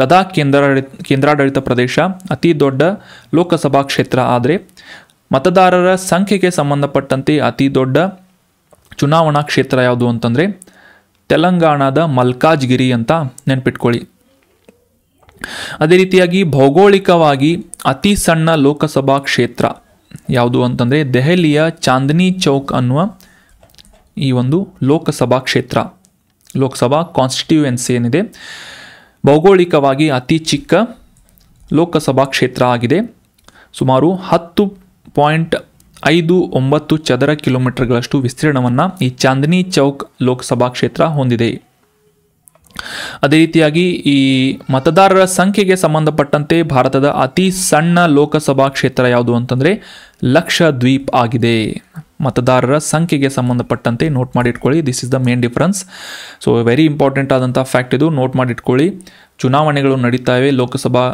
ಲದಾಖ್ ಕೇಂದ್ರಾಡಳಿತ ಕೇಂದ್ರಾಡಳಿತ ಪ್ರದೇಶ ಅತಿ ದೊಡ್ಡ ಲೋಕಸಭಾ ಕ್ಷೇತ್ರ ಆದರೆ ಮತದಾರರ ಸಂಖ್ಯೆಗೆ ಸಂಬಂಧಪಟ್ಟಂತೆ ಅತಿ ದೊಡ್ಡ ಚುನಾವಣಾ ಕ್ಷೇತ್ರ ಯಾವುದು ಅಂತಂದರೆ ತೆಲಂಗಾಣದ ಮಲ್ಕಾಜ್ಗಿರಿ ಅಂತ ನೆನ್ಪಿಟ್ಕೊಳ್ಳಿ ಅದೇ ರೀತಿಯಾಗಿ ಭೌಗೋಳಿಕವಾಗಿ ಅತಿ ಸಣ್ಣ ಲೋಕಸಭಾ ಕ್ಷೇತ್ರ ಯಾವುದು ಅಂತಂದರೆ ದೆಹಲಿಯ ಚಾಂದನಿ ಚೌಕ್ ಅನ್ನುವ ಈ ಒಂದು ಲೋಕಸಭಾ ಕ್ಷೇತ್ರ ಲೋಕಸಭಾ ಕಾನ್ಸ್ಟಿಟ್ಯೂಯೆನ್ಸಿ ಏನಿದೆ ಭೌಗೋಳಿಕವಾಗಿ ಅತಿ ಚಿಕ್ಕ ಲೋಕಸಭಾ ಕ್ಷೇತ್ರ ಆಗಿದೆ ಸುಮಾರು ಹತ್ತು ಪಾಯಿಂಟ್ ಐದು ಒಂಬತ್ತು ಚದರ ಕಿಲೋಮೀಟರ್ಗಳಷ್ಟು ವಿಸ್ತೀರ್ಣವನ್ನು ಈ ಚಾಂದಿನಿ ಚೌಕ್ ಲೋಕಸಭಾ ಕ್ಷೇತ್ರ ಹೊಂದಿದೆ ಅದೇ ರೀತಿಯಾಗಿ ಈ ಮತದಾರರ ಸಂಖ್ಯೆಗೆ ಸಂಬಂಧಪಟ್ಟಂತೆ ಭಾರತದ ಅತಿ ಸಣ್ಣ ಲೋಕಸಭಾ ಕ್ಷೇತ್ರ ಯಾವುದು ಅಂತಂದರೆ ಲಕ್ಷದ್ವೀಪ್ ಆಗಿದೆ ಮತದಾರರ ಸಂಖ್ಯೆಗೆ ಸಂಬಂಧಪಟ್ಟಂತೆ ನೋಟ್ ಮಾಡಿಟ್ಕೊಳ್ಳಿ this is the main difference so very important ಆದಂಥ ಫ್ಯಾಕ್ಟ್ ಇದು ನೋಟ್ ಮಾಡಿಟ್ಕೊಳ್ಳಿ ಚುನಾವಣೆಗಳು ಇವೆ ಲೋಕಸಭಾ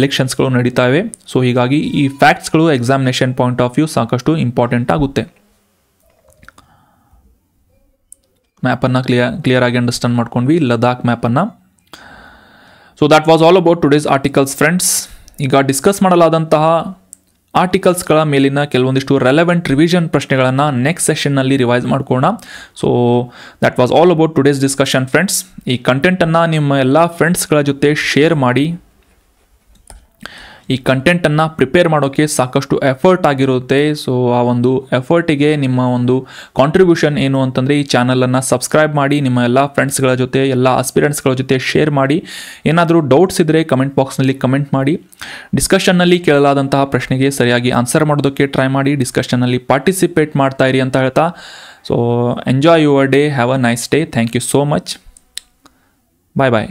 ಎಲೆಕ್ಷನ್ಸ್ಗಳು ಇವೆ ಸೊ ಹೀಗಾಗಿ ಈ ಫ್ಯಾಕ್ಟ್ಸ್ಗಳು ಎಕ್ಸಾಮಿನೇಷನ್ ಪಾಯಿಂಟ್ ಆಫ್ ವ್ಯೂ ಸಾಕಷ್ಟು ಇಂಪಾರ್ಟೆಂಟ್ ಆಗುತ್ತೆ ಮ್ಯಾಪನ್ನು ಕ್ಲಿಯರ್ ಕ್ಲಿಯರ್ ಆಗಿ ಅಂಡರ್ಸ್ಟ್ಯಾಂಡ್ ಮಾಡ್ಕೊಂಡ್ವಿ ಲದಾಖ್ ಮ್ಯಾಪನ್ನು so that was all about today's articles friends ಈಗ ಡಿಸ್ಕಸ್ ಮಾಡಲಾದಂತಹ ಆರ್ಟಿಕಲ್ಸ್ಗಳ ಮೇಲಿನ ಕೆಲವೊಂದಿಷ್ಟು ರೆಲೆವೆಂಟ್ ರಿವಿಷನ್ ಪ್ರಶ್ನೆಗಳನ್ನು ನೆಕ್ಸ್ಟ್ ಸೆಷನ್ನಲ್ಲಿ ರಿವೈಸ್ ಮಾಡ್ಕೋಣ so that was all about today's discussion friends ಈ ಕಂಟೆಂಟನ್ನು ನಿಮ್ಮ ಎಲ್ಲ ಫ್ರೆಂಡ್ಸ್ಗಳ ಜೊತೆ ಶೇರ್ ಮಾಡಿ ಈ ಕಂಟೆಂಟನ್ನು ಪ್ರಿಪೇರ್ ಮಾಡೋಕ್ಕೆ ಸಾಕಷ್ಟು ಎಫರ್ಟ್ ಆಗಿರುತ್ತೆ ಸೊ ಆ ಒಂದು ಎಫರ್ಟಿಗೆ ನಿಮ್ಮ ಒಂದು ಕಾಂಟ್ರಿಬ್ಯೂಷನ್ ಏನು ಅಂತಂದರೆ ಈ ಚಾನಲನ್ನು ಸಬ್ಸ್ಕ್ರೈಬ್ ಮಾಡಿ ನಿಮ್ಮ ಎಲ್ಲ ಫ್ರೆಂಡ್ಸ್ಗಳ ಜೊತೆ ಎಲ್ಲ ಆಸ್ಪಿರೆಂಟ್ಸ್ಗಳ ಜೊತೆ ಶೇರ್ ಮಾಡಿ ಏನಾದರೂ ಡೌಟ್ಸ್ ಇದ್ದರೆ ಕಮೆಂಟ್ ಬಾಕ್ಸ್ನಲ್ಲಿ ಕಮೆಂಟ್ ಮಾಡಿ ಡಿಸ್ಕಷನ್ನಲ್ಲಿ ಕೇಳಲಾದಂತಹ ಪ್ರಶ್ನೆಗೆ ಸರಿಯಾಗಿ ಆನ್ಸರ್ ಮಾಡೋದಕ್ಕೆ ಟ್ರೈ ಮಾಡಿ ಡಿಸ್ಕಷನ್ನಲ್ಲಿ ಪಾರ್ಟಿಸಿಪೇಟ್ ಮಾಡ್ತಾ ಇರಿ ಅಂತ ಹೇಳ್ತಾ so enjoy your day have a nice day thank you so much bye bye